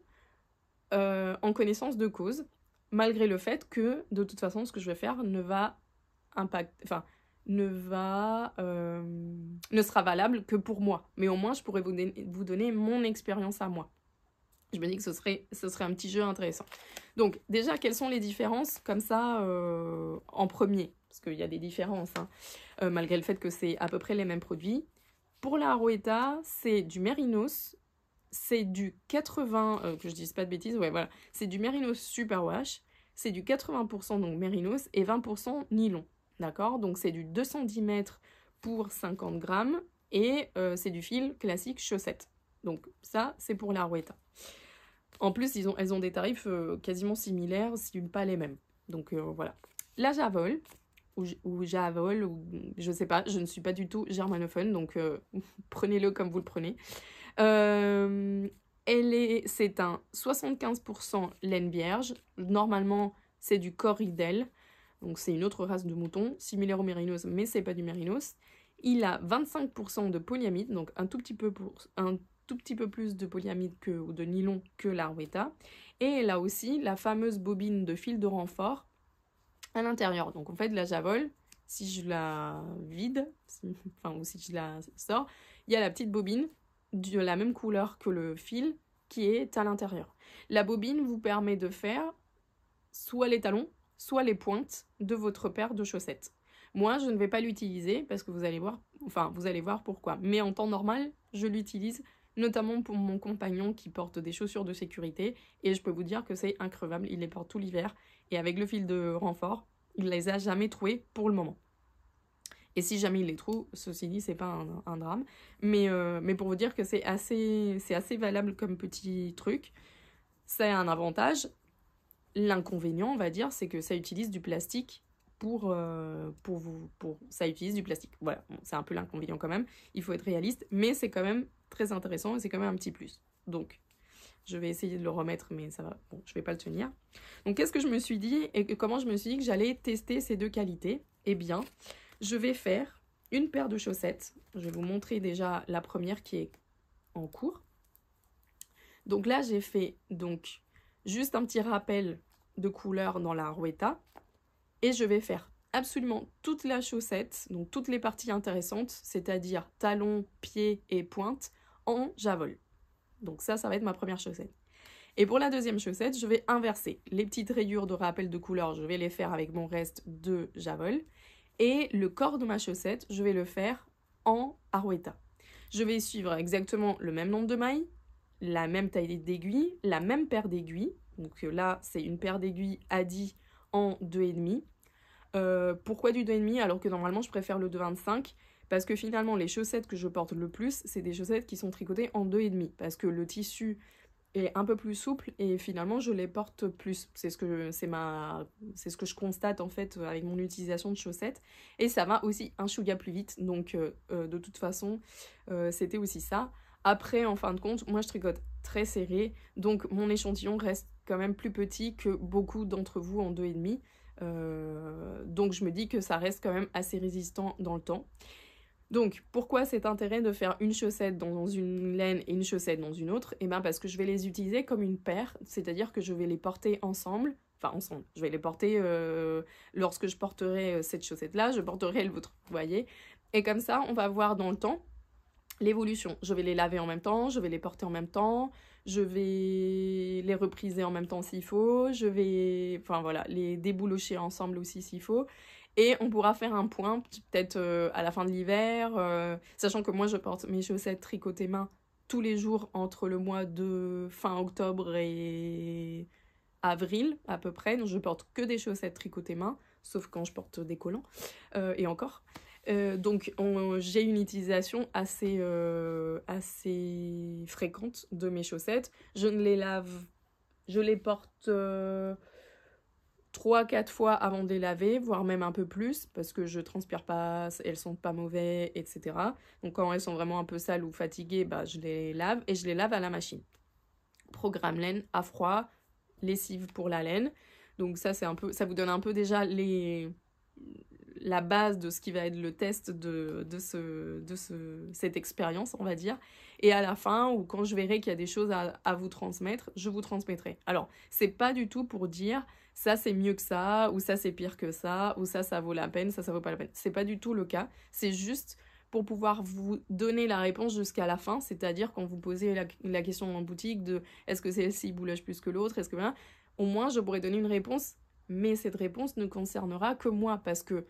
euh, en connaissance de cause, malgré le fait que de toute façon ce que je vais faire ne va impacter, enfin ne va euh, ne sera valable que pour moi mais au moins je pourrais vous, donner mon expérience à moi je me dis que ce serait ce serait un petit jeu intéressant donc déjà quelles sont les différences comme ça euh, en premier parce qu'il y a des différences hein. euh, malgré le fait que c'est à peu près les mêmes produits pour la Aroeta c'est du merinos c'est du 80 que je dise pas de bêtises ouais voilà c'est du merinos superwash c'est du 80% donc mérinos et 20% nylon. D'accord Donc c'est du 210 mètres pour 50 grammes et euh, c'est du fil classique chaussette. Donc ça, c'est pour la rouette. En plus, elles ont des tarifs euh, quasiment similaires, si pas les mêmes. Donc euh, voilà. La Javol, ou, ou, Javol, ou je sais pas, je ne suis pas du tout germanophone, donc prenez-le comme vous le prenez. elle est, c'est un 75% laine vierge. Normalement, c'est du Corridel donc c'est une autre race de mouton, similaire au mérinos, mais c'est pas du mérinos. Il a 25% de polyamide, donc un tout petit peu, un tout petit peu plus de polyamide que, ou de nylon que l'arweta. Et là aussi, la fameuse bobine de fil de renfort à l'intérieur. Donc en fait, la javole, si je la vide, enfin, ou si je la sors, il y a la petite bobine de la même couleur que le fil qui est à l'intérieur. La bobine vous permet de faire soit les talons, soit les pointes de votre paire de chaussettes. Moi, je ne vais pas l'utiliser parce que vous allez voir, enfin, vous allez voir pourquoi. Mais en temps normal, je l'utilise notamment pour mon compagnon qui porte des chaussures de sécurité et je peux vous dire que c'est increvable, il les porte tout l'hiver et avec le fil de renfort, il les a jamais trouées pour le moment. Et si jamais il les trouve, ceci dit, c'est pas un, drame. Euh, mais, pour vous dire que c'est assez, assez valable comme petit truc, c'est un avantage. L'inconvénient, on va dire, c'est que ça utilise du plastique pour, euh, pour vous. Pour, ça utilise du plastique. Voilà, c'est un peu l'inconvénient quand même. Il faut être réaliste, mais c'est quand même très intéressant et c'est quand même un petit plus. Donc, je vais essayer de le remettre, mais ça va. Bon, je vais pas le tenir. Donc, qu'est-ce que je me suis dit et comment je me suis dit que j'allais tester ces deux qualités Eh bien, je vais faire une paire de chaussettes. Je vais vous montrer déjà la première qui est en cours. Donc là, j'ai fait donc juste un petit rappel de couleur dans la rouetta. Et je vais faire absolument toute la chaussette, donc toutes les parties intéressantes, c'est-à-dire talons, pied et pointe, en javol. Donc ça, ça va être ma première chaussette. Et pour la deuxième chaussette, je vais inverser. Les petites rayures de rappel de couleur, je vais les faire avec mon reste de javol. Et le corps de ma chaussette, je vais le faire en arouetta. Je vais suivre exactement le même nombre de mailles, la même taille d'aiguille, la même paire d'aiguilles. Donc euh, là, c'est une paire d'aiguilles ADI en 2,5. Euh, pourquoi du 2,5 alors que normalement je préfère le 2,25 Parce que finalement, les chaussettes que je porte le plus, c'est des chaussettes qui sont tricotées en 2,5. Parce que le tissu est un peu plus souple et finalement je les porte plus. C'est ce que ce que je constate en fait euh, avec mon utilisation de chaussettes et ça va aussi un chouga plus vite. Donc de toute façon, c'était aussi ça. Après, en fin de compte, moi je tricote très serré, donc mon échantillon reste quand même plus petit que beaucoup d'entre vous en deux et demi. Euh, donc je me dis que ça reste quand même assez résistant dans le temps. Donc pourquoi cet intérêt de faire une chaussette dans une laine et une chaussette dans une autre Eh bien parce que je vais les utiliser comme une paire, c'est-à-dire que je vais les porter ensemble enfin ensemble. Je vais les porter euh, lorsque je porterai euh, cette chaussette là, je porterai vôtre, vous voyez. Et comme ça, on va voir dans le temps l'évolution. Je vais les laver en même temps, je vais les porter en même temps, je vais les repriser en même temps s'il faut, je vais, enfin voilà, les déboulocher ensemble aussi s'il faut. Et on pourra faire un point peut-être euh, à la fin de l'hiver, euh, sachant que moi je porte mes chaussettes tricotées main tous les jours entre le mois de fin octobre et avril à peu près. Donc je porte que des chaussettes tricotées main, sauf quand je porte des collants, euh, et encore. Euh, donc j'ai une utilisation assez, euh, assez fréquente de mes chaussettes. Je ne les lave, je les porte euh, trois 3-4 fois avant de les laver, voire même un peu plus, parce que je transpire pas, elles sont pas mauvaises, etc. Donc quand elles sont vraiment un peu sales ou fatiguées, bah, je les lave et je les lave à la machine. Programme laine à froid, lessive pour la laine. Donc ça c'est un peu, ça vous donne un peu déjà les la base de ce qui va être le test de, ce, de ce, cette expérience, on va dire. Et à la fin, ou quand je verrai qu'il y a des choses à, vous transmettre, je vous transmettrai. Alors, c'est pas du tout pour dire ça c'est mieux que ça, ou ça c'est pire que ça, ou ça ça vaut la peine, ça ça vaut pas la peine. C'est pas du tout le cas. C'est juste pour pouvoir vous donner la réponse jusqu'à la fin, c'est-à-dire quand vous posez la, la, question en boutique de est-ce que celle-ci boulage plus que l'autre, est-ce que bien, au moins je pourrais donner une réponse, mais cette réponse ne concernera que moi parce que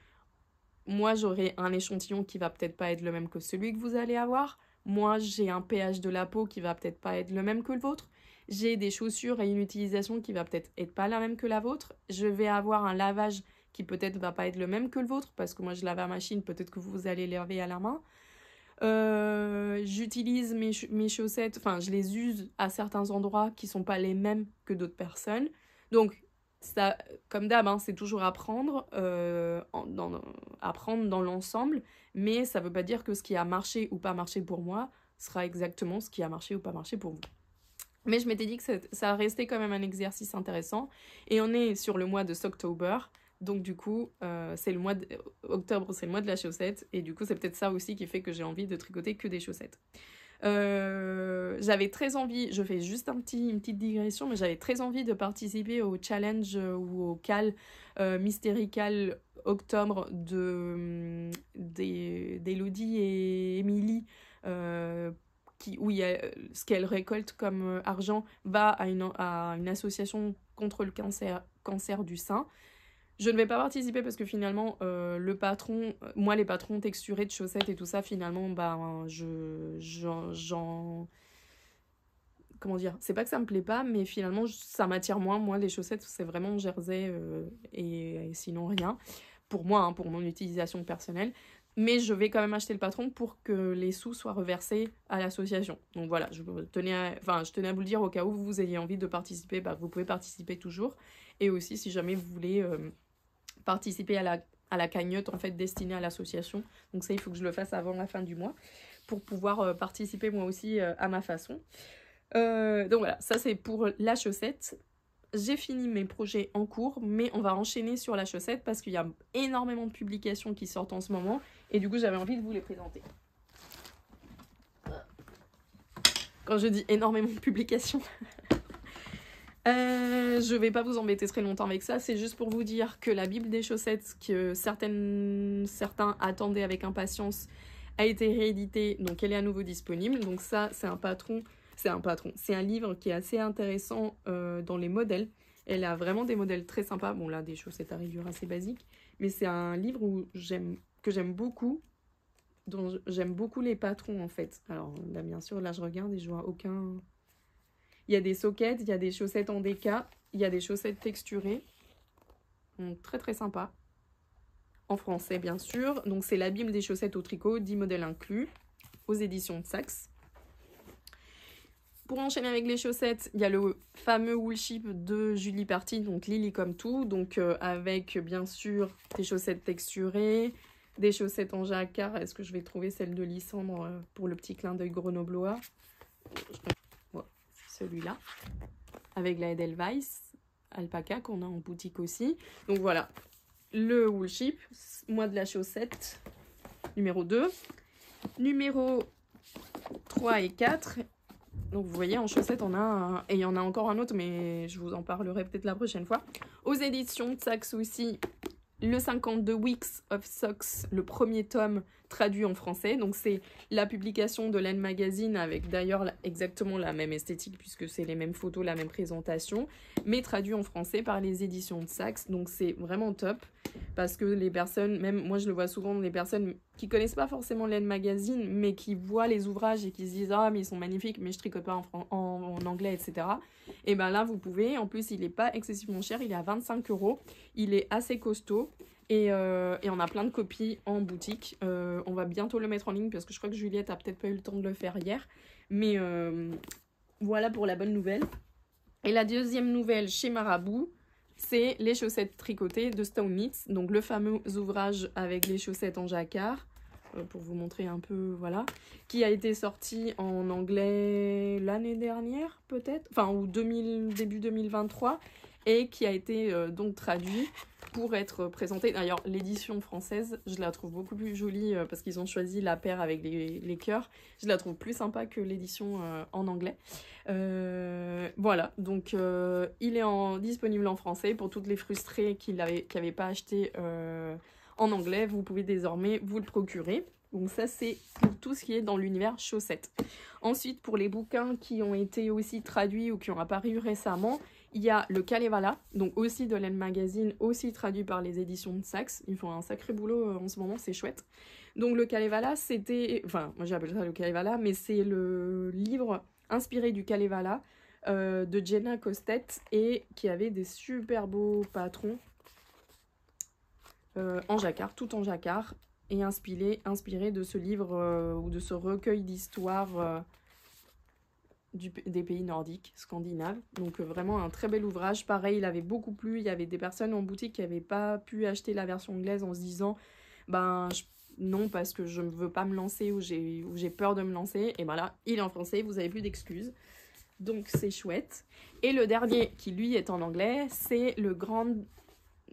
moi j'aurai un échantillon qui va peut-être pas être le même que celui que vous allez avoir. Moi j'ai un pH de la peau qui va peut-être pas être le même que le vôtre. J'ai des chaussures et une utilisation qui va peut-être être pas la même que la vôtre. Je vais avoir un lavage qui peut-être va pas être le même que le vôtre parce que moi je lave à machine, peut-être que vous allez laver à la main. Euh, j'utilise mes, mes chaussettes, enfin je les use à certains endroits qui sont pas les mêmes que d'autres personnes. Donc comme d'hab, hein, c'est toujours apprendre, euh, dans, apprendre dans l'ensemble, mais ça ne veut pas dire que ce qui a marché ou pas marché pour moi sera exactement ce qui a marché ou pas marché pour vous. Mais je m'étais dit que ça, restait quand même un exercice intéressant, et on est sur le mois de octobre, donc du coup, euh, c'est le mois c'est le mois de la chaussette, et du coup, c'est peut-être ça aussi qui fait que j'ai envie de tricoter que des chaussettes. Euh, j'avais très envie, je fais juste un petit, une petite digression, mais j'avais très envie de participer au challenge euh, ou au cal euh, mystérical octobre de hum, d'Elodie et Émilie où ce qu'elle récolte comme argent va à une, à une association contre le cancer, cancer du sein. Je ne vais pas participer parce que finalement, euh, le patron, euh, moi, les patrons texturés de chaussettes et tout ça, finalement, bah, je, j'en, comment dire, c'est pas que ça me plaît pas, mais finalement, ça m'attire moins. Moi, les chaussettes, c'est vraiment jersey euh, et, sinon rien. Pour moi, hein, pour mon utilisation personnelle. Mais je vais quand même acheter le patron pour que les sous soient reversés à l'association. Donc voilà, je tenais, à, enfin, je tenais à vous le dire au cas où vous ayez envie de participer, bah, vous pouvez participer toujours. Et aussi, si jamais vous voulez participer à la, à la cagnotte en fait destinée à l'association. Donc ça, il faut que je le fasse avant la fin du mois pour pouvoir euh, participer moi aussi euh, à ma façon. Euh, donc voilà, ça c'est pour la chaussette. J'ai fini mes projets en cours, mais on va enchaîner sur la chaussette parce qu'il y a énormément de publications qui sortent en ce moment et du coup j'avais envie de vous les présenter. Quand je dis énormément de publications, Euh, je ne vais pas vous embêter très longtemps avec ça, c'est juste pour vous dire que la Bible des chaussettes que certains attendaient avec impatience a été rééditée, donc elle est à nouveau disponible. Donc ça, c'est un patron, c'est un patron, c'est un livre qui est assez intéressant euh, dans les modèles. Elle a vraiment des modèles très sympas. Bon là, des chaussettes à rigueur assez basiques, mais c'est un livre que j'aime beaucoup, dont j'aime beaucoup les patrons en fait. Alors là, bien sûr, là je regarde et je vois aucun il y a des sockets, il y a des chaussettes en DK, il y a des chaussettes texturées. Donc très très sympa. En français bien sûr. Donc c'est l'abîme des chaussettes au tricot, 10 modèles inclus, aux éditions de Saxe. Pour enchaîner avec les chaussettes, il y a le fameux wool chip de Julie Party, donc Lily comme tout, donc euh, avec bien sûr des chaussettes texturées, des chaussettes en jacquard. Est-ce que je vais trouver celle de Lissandre euh, pour le petit clin d'œil grenoblois celui-là, avec la Edelweiss alpaca qu'on a en boutique aussi. Donc voilà, le wool chip, moi de la chaussette, numéro 2. Numéro 3 et 4. Donc vous voyez, en chaussette, on a Et il y en a encore un autre, mais je vous en parlerai peut-être la prochaine fois. Aux éditions Tax aussi, le 52 Weeks of Socks, le premier tome traduit en français. Donc c'est la publication de l'Anne Magazine avec d'ailleurs exactement la même esthétique puisque c'est les mêmes photos, la même présentation, mais traduit en français par les éditions de Saxe. Donc c'est vraiment top parce que les personnes, même moi je le vois souvent, les personnes qui connaissent pas forcément l'Anne Magazine mais qui voient les ouvrages et qui se disent ah mais ils sont magnifiques mais je tricote pas en anglais etc. Et bien là, vous pouvez. En plus, il n'est pas excessivement cher. Il est à 25 euros. Il est assez costaud. Euh, et, on a plein de copies en boutique. Euh, on va bientôt le mettre en ligne parce que je crois que Juliette a peut-être pas eu le temps de le faire hier. Mais euh, voilà pour la bonne nouvelle. Et la deuxième nouvelle chez Marabout, c'est les chaussettes tricotées de Stone Knits. Donc le fameux ouvrage avec les chaussettes en jacquard. Euh, pour vous montrer un peu, voilà, qui a été sorti en anglais l'année dernière peut-être, enfin ou début 2023, et qui a été euh, donc traduit pour être présenté. D'ailleurs, l'édition française, je la trouve beaucoup plus jolie euh, parce qu'ils ont choisi la paire avec les, cœurs. Je la trouve plus sympa que l'édition en anglais. voilà, donc il est en, disponible en français pour toutes les frustrées qui n'avaient pas acheté en anglais, vous pouvez désormais vous le procurer. Donc ça, c'est pour tout ce qui est dans l'univers chaussettes. Ensuite, pour les bouquins qui ont été aussi traduits ou qui ont apparu récemment, il y a le Kalevala, donc aussi de l'El Magazine, aussi traduit par les éditions de Saxe. Ils font un sacré boulot euh, en ce moment, c'est chouette. Donc le Kalevala, c'était... Enfin, moi j'appelle ça le Kalevala, mais c'est le livre inspiré du Kalevala euh, de Jenna Costet et qui avait des super beaux patrons euh, en jacquard, tout en jacquard, et inspiré, inspiré de ce livre euh, ou de ce recueil d'histoires euh, des pays nordiques, scandinaves. Donc vraiment un très bel ouvrage. Pareil, il avait beaucoup plu. Il y avait des personnes en boutique qui n'avaient pas pu acheter la version anglaise en se disant ben non parce que je ne veux pas me lancer ou j'ai peur de me lancer. Et voilà, ben il est en français, vous n'avez plus d'excuses. Donc c'est chouette. Et le dernier qui lui est en anglais, c'est le Grand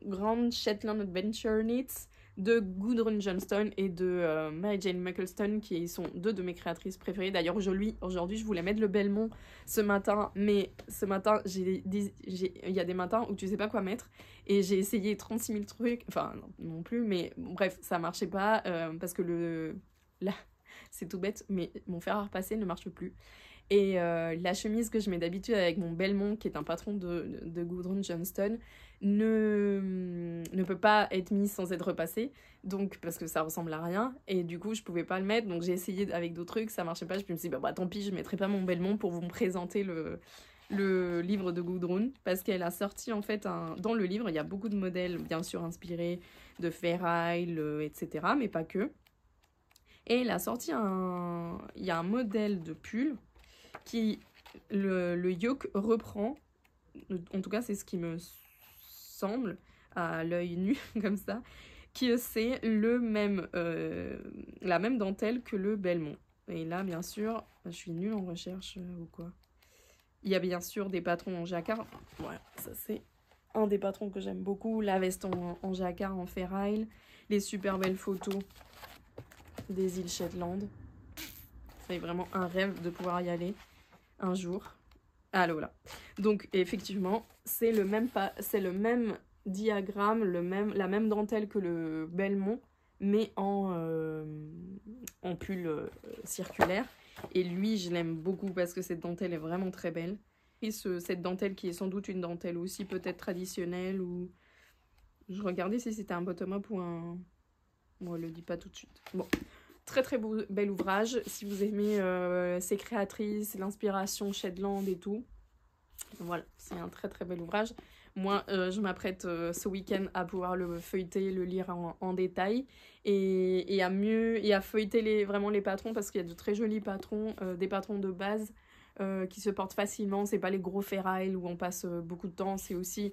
Grand Shetland Adventure Knits de Gudrun Johnston et de euh, Mary Jane Muckleston, qui sont deux de mes créatrices préférées. D'ailleurs, aujourd'hui, aujourd'hui, je voulais mettre le Belmont ce matin, mais ce matin, il y a des matins où tu sais pas quoi mettre, et j'ai essayé 36 000 trucs, enfin, non, plus, mais bref, ça marchait pas, euh, parce que le... Là, c'est tout bête, mais mon fer à repasser ne marche plus. Et euh, la chemise que je mets d'habitude avec mon Belmont, qui est un patron de, de, Gudrun Johnston, ne, mm, ne peut pas être mise sans être repassée, donc, parce que ça ressemble à rien. Et du coup, je pouvais pas le mettre, donc j'ai essayé avec d'autres trucs, ça marchait pas. Je me suis dit, bah, bah tant pis, je mettrai pas mon Belmont pour vous présenter le, le livre de Gudrun, parce qu'elle a sorti en fait un... Dans le livre, il y a beaucoup de modèles, bien sûr inspirés de ferraille, etc., mais pas que. Et elle a sorti un... Il y a un modèle de pull qui le, yoke reprend. En tout cas, c'est ce qui me semble à l'œil nu, comme ça, qui c'est le même, euh, la même dentelle que le Belmont. Et là, bien sûr, je suis nulle en recherche euh, ou quoi. Il y a bien sûr des patrons en jacquard. Voilà, ça c'est un des patrons que j'aime beaucoup. La veste en, en, jacquard, en ferraille. Les super belles photos des îles Shetland. C'est vraiment un rêve de pouvoir y aller un jour. Allô là. Donc effectivement, c'est le même pas c'est le même diagramme, le même, la même dentelle que le Belmont, mais en, euh, en pull euh, circulaire. Et lui, je l'aime beaucoup parce que cette dentelle est vraiment très belle. Et ce, cette dentelle qui est sans doute une dentelle aussi peut-être traditionnelle ou... Je regardais si c'était un bottom-up ou un... Bon, le dis pas tout de suite. Bon, très très beau, bel ouvrage si vous aimez euh, ses créatrices, l'inspiration Shedland et tout. Voilà, c'est un très très bel ouvrage. Moi, euh, je m'apprête euh, ce week-end à pouvoir le feuilleter, le lire en, détail et, à mieux et à feuilleter les, vraiment les patrons parce qu'il y a de très jolis patrons, des patrons de base euh, qui se portent facilement, c'est pas les gros ferrailles où on passe euh, beaucoup de temps, c'est aussi,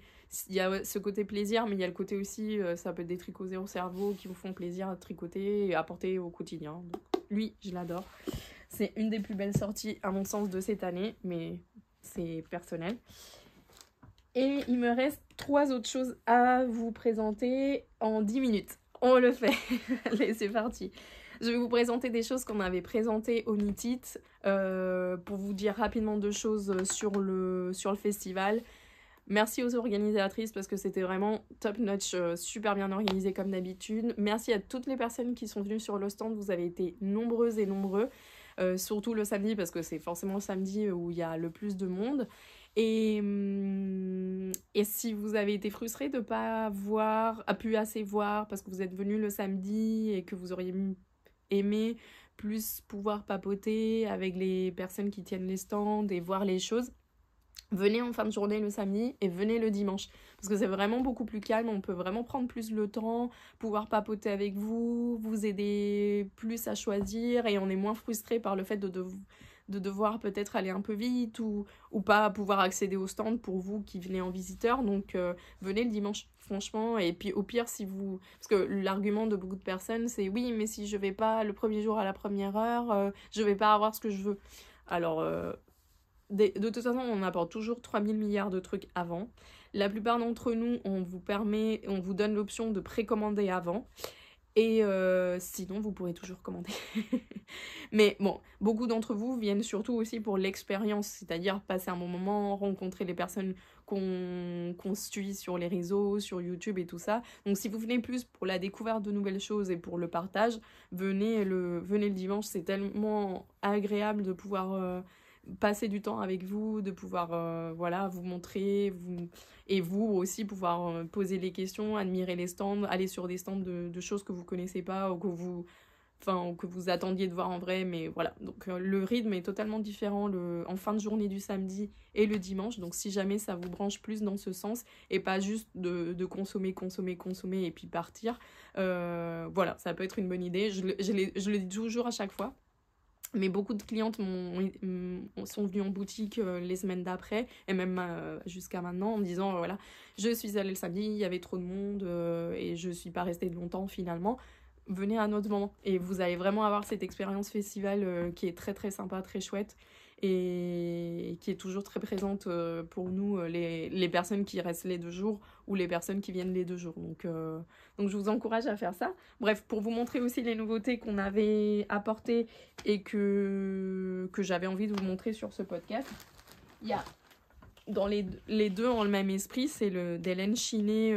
il y a ce côté plaisir, mais il y a le côté aussi, euh, ça peut être des tricots au cerveau qui vous font plaisir à tricoter et apporter au quotidien. lui, je l'adore. C'est une des plus belles sorties, à mon sens, de cette année, mais c'est personnel. Et il me reste trois autres choses à vous présenter en dix minutes. On le fait. Allez, c'est parti. Je vais vous présenter des choses qu'on avait présentées au Nitit euh, pour vous dire rapidement deux choses sur le, sur le festival. Merci aux organisatrices parce que c'était vraiment top notch, euh, super bien organisé comme d'habitude. Merci à toutes les personnes qui sont venues sur le stand, vous avez été nombreuses et nombreux, euh, surtout le samedi parce que c'est forcément le samedi où il y a le plus de monde. Et, hum, et si vous avez été frustré de ne pas voir, a pu assez voir parce que vous êtes venu le samedi et que vous auriez aimer, plus pouvoir papoter avec les personnes qui tiennent les stands et voir les choses, venez en fin de journée le samedi et venez le dimanche. Parce que c'est vraiment beaucoup plus calme, on peut vraiment prendre plus le temps, pouvoir papoter avec vous, vous aider plus à choisir et on est moins frustré par le fait de, devoir peut-être aller un peu vite ou, ou pas pouvoir accéder aux stands pour vous qui venez en visiteur. Donc euh, venez le dimanche franchement. Et puis au pire, si vous... Parce que l'argument de beaucoup de personnes, c'est oui, mais si je vais pas le premier jour à la première heure, je euh, je vais pas avoir ce que je veux. Alors, euh, de, toute façon, on apporte toujours 3000 milliards de trucs avant. La plupart d'entre nous, on vous permet, on vous donne l'option de précommander avant. Et euh, sinon, vous pourrez toujours commander. Mais bon, beaucoup d'entre vous viennent surtout aussi pour l'expérience, c'est-à-dire passer un bon moment, rencontrer les personnes qu'on suit sur les réseaux, sur YouTube et tout ça. Donc si vous venez plus pour la découverte de nouvelles choses et pour le partage, venez le, venez le dimanche, c'est tellement agréable de pouvoir euh, passer du temps avec vous, de pouvoir euh, voilà, vous montrer, et vous aussi pouvoir euh, poser les questions, admirer les stands, aller sur des stands de, de choses que vous connaissez pas ou que vous enfin que vous attendiez de voir en vrai, mais voilà. Donc euh, le rythme est totalement différent le, en fin de journée du samedi et le dimanche. Donc si jamais ça vous branche plus dans ce sens et pas juste de, de consommer, consommer, consommer et puis partir, euh, voilà, ça peut être une bonne idée. Je, je, je le dis toujours à chaque fois. Mais beaucoup de clientes sont venues en boutique euh, les semaines d'après et même jusqu'à maintenant en me disant voilà, je suis allée le samedi, il y avait trop de monde et je suis pas restée longtemps finalement venez à notre moment. Et vous allez vraiment avoir cette expérience festival euh, qui est très très sympa, très chouette et qui est toujours très présente euh, pour nous, euh, les, les, personnes qui restent les deux jours ou les personnes qui viennent les deux jours. Donc, donc je vous encourage à faire ça. Bref, pour vous montrer aussi les nouveautés qu'on avait apportées et que, que j'avais envie de vous montrer sur ce podcast, il y a dans les, les deux en le même esprit, c'est le d'Hélène Chiné.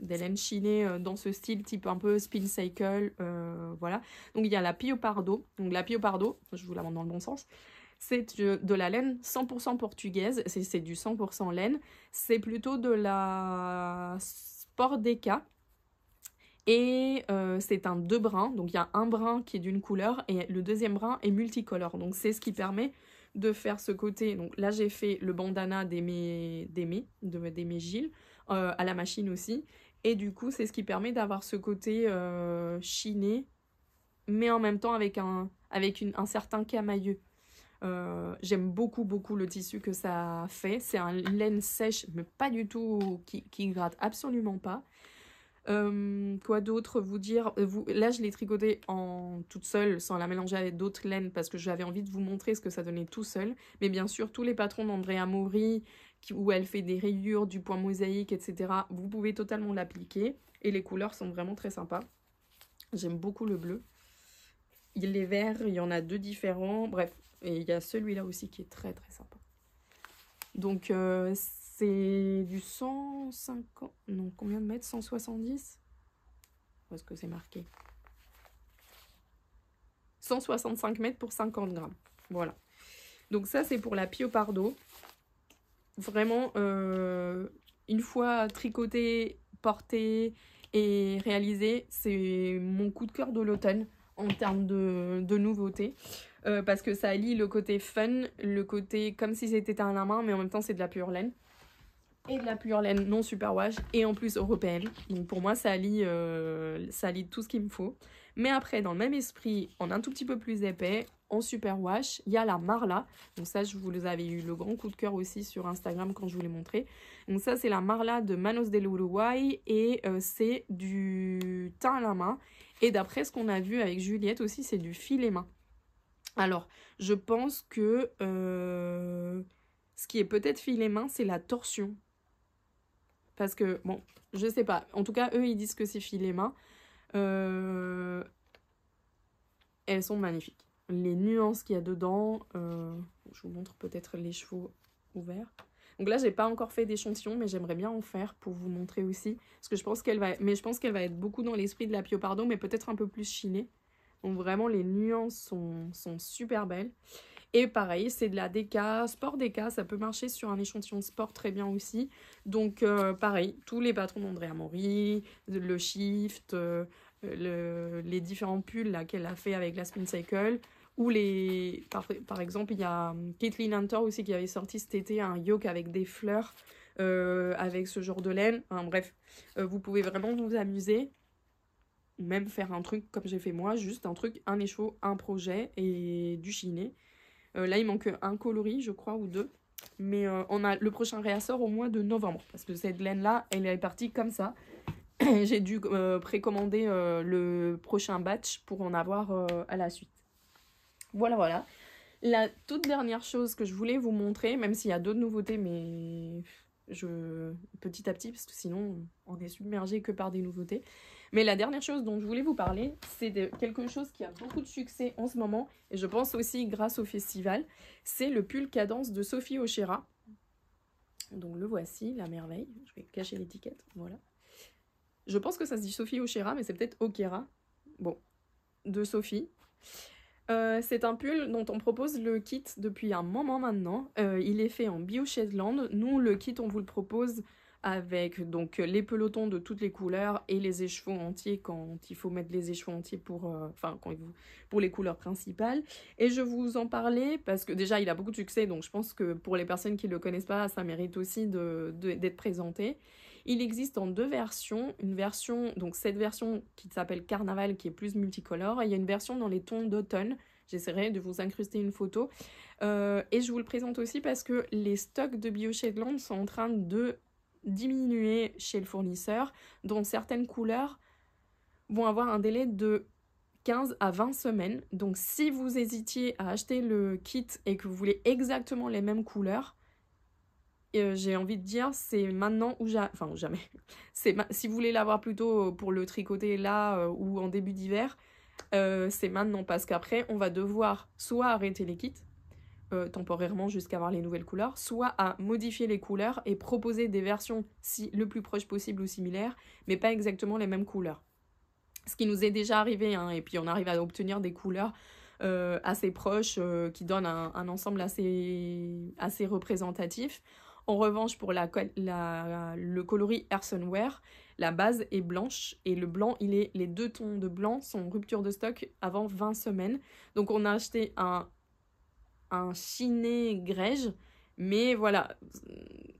Des laines chinées euh, dans ce style type un peu spin cycle, euh, voilà. Donc il y a la Pio Pardo. Donc la Pio Pardo, je vous la montre dans le bon sens. C'est euh, de la laine 100% portugaise, c'est du 100% laine. C'est plutôt de la Sport Deca. Et c'est un deux brins, donc il y a un brin qui est d'une couleur et le deuxième brin est multicolore. Donc c'est ce qui permet de faire ce côté. Donc là, j'ai fait le bandana d'Aimé, d'Aimé, Gilles, euh, à la machine aussi. Et du coup, c'est ce qui permet d'avoir ce côté euh, chiné, mais en même temps avec un, avec un certain camailleux. Euh, j'aime beaucoup, beaucoup le tissu que ça fait. C'est un laine sèche, mais pas du tout, qui, qui gratte absolument pas. Euh, quoi d'autre vous dire euh, vous, Là, je l'ai tricoté en toute seule, sans la mélanger avec d'autres laines, parce que j'avais envie de vous montrer ce que ça donnait tout seul. Mais bien sûr, tous les patrons d'Andrea Mori, où elle fait des rayures, du point mosaïque, etc., vous pouvez totalement l'appliquer. Et les couleurs sont vraiment très sympas. J'aime beaucoup le bleu. il les verts, il y en a deux différents. Bref, et il y a celui-là aussi qui est très très sympa. Donc, euh, c'est du 150... Non, combien de mètres 170 Parce ce que c'est marqué 165 mètres pour 50 grammes. Voilà. Donc ça, c'est pour la Pio Vraiment, euh, une fois tricoté, porté et réalisé, c'est mon coup de cœur de l'automne en termes de, de nouveautés. Euh, parce que ça allie le côté fun, le côté comme si c'était un à mais en même temps c'est de la pure laine et de la pure laine non superwash et en plus européenne. Donc pour moi ça allie, euh, tout ce qu'il me faut. Mais après dans le même esprit, en un tout petit peu plus épais, en superwash, il y a la Marla. Donc ça je vous avais eu le grand coup de cœur aussi sur Instagram quand je vous l'ai montré. Donc ça c'est la Marla de Manos del Uruguay et euh, c'est du teint à la main. Et d'après ce qu'on a vu avec Juliette aussi c'est du filet main. Alors je pense que... Euh, ce qui est peut-être filet main, c'est la torsion parce que, bon, je sais pas. En tout cas, eux, ils disent que c'est filé main. Euh, elles sont magnifiques. Les nuances qu'il y a dedans. Euh, je vous montre peut-être les chevaux ouverts. Donc là, j'ai pas encore fait d'échantillon, mais j'aimerais bien en faire pour vous montrer aussi. Parce que je pense qu'elle va... Mais je pense qu'elle va être beaucoup dans l'esprit de la Pio Pardo, mais peut-être un peu plus chinée. Donc vraiment, les nuances sont super belles. Et pareil, c'est de la DK, sport DK, ça peut marcher sur un échantillon de sport très bien aussi. Donc euh, pareil, tous les patrons d'Andrea Maury, le Shift, euh, les différents pulls qu'elle a fait avec la Spin Cycle, ou les... Par, par exemple, il y a hum, Caitlin Hunter aussi qui avait sorti cet été un yoke avec des fleurs, euh, avec ce genre de laine. bref, vous pouvez vraiment vous amuser même faire un truc comme j'ai fait moi, juste un truc, un écho, un projet et du chiné. Euh, là, il manque un coloris, je crois, ou deux. Mais euh, on a le prochain réassort au mois de novembre. Parce que cette laine-là, elle est partie comme ça. J'ai dû euh, précommander le prochain batch pour en avoir à la suite. Voilà, voilà. La toute dernière chose que je voulais vous montrer, même s'il y a d'autres nouveautés, mais je petit à petit, parce que sinon on est submergé que par des nouveautés, mais la dernière chose dont je voulais vous parler, c'est quelque chose qui a beaucoup de succès en ce moment, et je pense aussi grâce au festival, c'est le pull cadence de Sophie Ochera. Donc le voici, la merveille. Je vais cacher l'étiquette, voilà. Je pense que ça se dit Sophie Ochera, mais c'est peut-être Okera. Bon, de Sophie. Euh, c'est un pull dont on propose le kit depuis un moment maintenant. Euh, il est fait en bio Shetland. Nous, le kit, on vous le propose avec donc les pelotons de toutes les couleurs et les écheveaux entiers quand il faut mettre les écheveaux entiers pour, euh, enfin, quand pour les couleurs principales. Et je vous en parlais parce que déjà il a beaucoup de succès, donc je pense que pour les personnes qui ne le connaissent pas, ça mérite aussi d'être de, présenté. Il existe en deux versions, une version, donc cette version qui s'appelle Carnaval qui est plus multicolore, et il y a une version dans les tons d'automne. J'essaierai de vous incruster une photo. Euh, et je vous le présente aussi parce que les stocks de Land sont en train de diminuer chez le fournisseur, dont certaines couleurs vont avoir un délai de 15 à 20 semaines. Donc si vous hésitiez à acheter le kit et que vous voulez exactement les mêmes couleurs, euh, j'ai envie de dire c'est maintenant ou jamais. jamais. Si vous voulez l'avoir plutôt euh, pour le tricoter là euh, ou en début d'hiver, c'est maintenant parce qu'après on va devoir soit arrêter les kits, euh, temporairement jusqu'à avoir les nouvelles couleurs, soit à modifier les couleurs et proposer des versions si, le plus proche possible ou similaires, mais pas exactement les mêmes couleurs. Ce qui nous est déjà arrivé, hein, et puis on arrive à obtenir des couleurs euh, assez proches euh, qui donnent un, ensemble assez, assez représentatif. En revanche, pour le coloris Ersonware, la base est blanche et le blanc, il est, les deux tons de blanc sont rupture de stock avant 20 semaines. Donc on a acheté un un chiné grège. Mais voilà,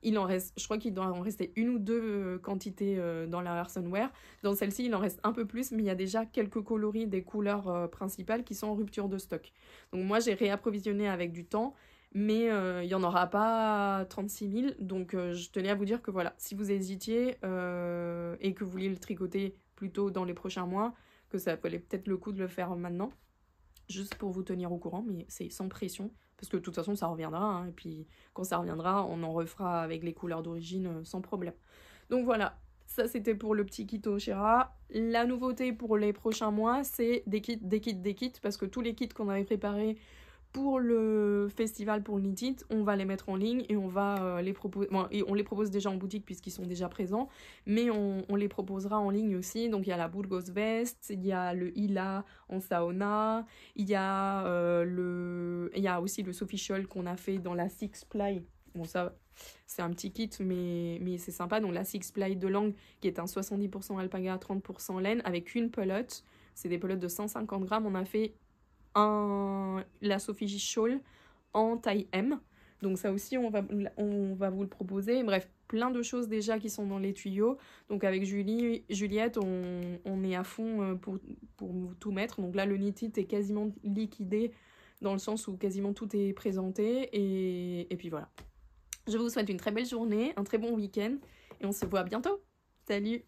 il en reste, je crois qu'il doit en rester une ou deux euh, quantités euh, dans la Personware. Dans celle-ci, il en reste un peu plus, mais il y a déjà quelques coloris des couleurs euh, principales qui sont en rupture de stock. Donc moi, j'ai réapprovisionné avec du temps, mais il n'y en aura pas 36 000. Donc je tenais à vous dire que voilà, si vous hésitiez et que vous vouliez le tricoter plutôt dans les prochains mois, que ça valait peut-être le coup de le faire maintenant, juste pour vous tenir au courant, mais c'est sans pression. Parce que de toute façon, ça reviendra. Hein, et puis, quand ça reviendra, on en refera avec les couleurs d'origine euh, sans problème. Donc voilà, ça c'était pour le petit kit Oshera. La nouveauté pour les prochains mois, c'est des kits, des kits, des kits. Parce que tous les kits qu'on avait préparés pour le festival pour le Knit on va les mettre en ligne et on va euh, les proposer. et on les propose déjà en boutique puisqu'ils sont déjà présents, mais on, les proposera en ligne aussi. Donc il y a la Burgos Vest, il y a le ila en sauna, il y a euh, le, il y a aussi le Sophie Scholl qu'on a fait dans la Six Ply. Bon ça, c'est un petit kit, mais, mais c'est sympa. Donc la Six Ply de langue qui est un 70% alpaga, 30% laine avec une pelote. C'est des pelotes de 150 grammes. On a fait un, la Sophie Scholl en taille M. Donc ça aussi, on va, on va vous le proposer. Bref, plein de choses déjà qui sont dans les tuyaux. Donc avec Julie, Juliette, on, est à fond euh, pour, pour tout mettre. Donc là, le knit est quasiment liquidé dans le sens où quasiment tout est présenté. Et, et puis voilà. Je vous souhaite une très belle journée, un très bon week-end et on se voit bientôt. Salut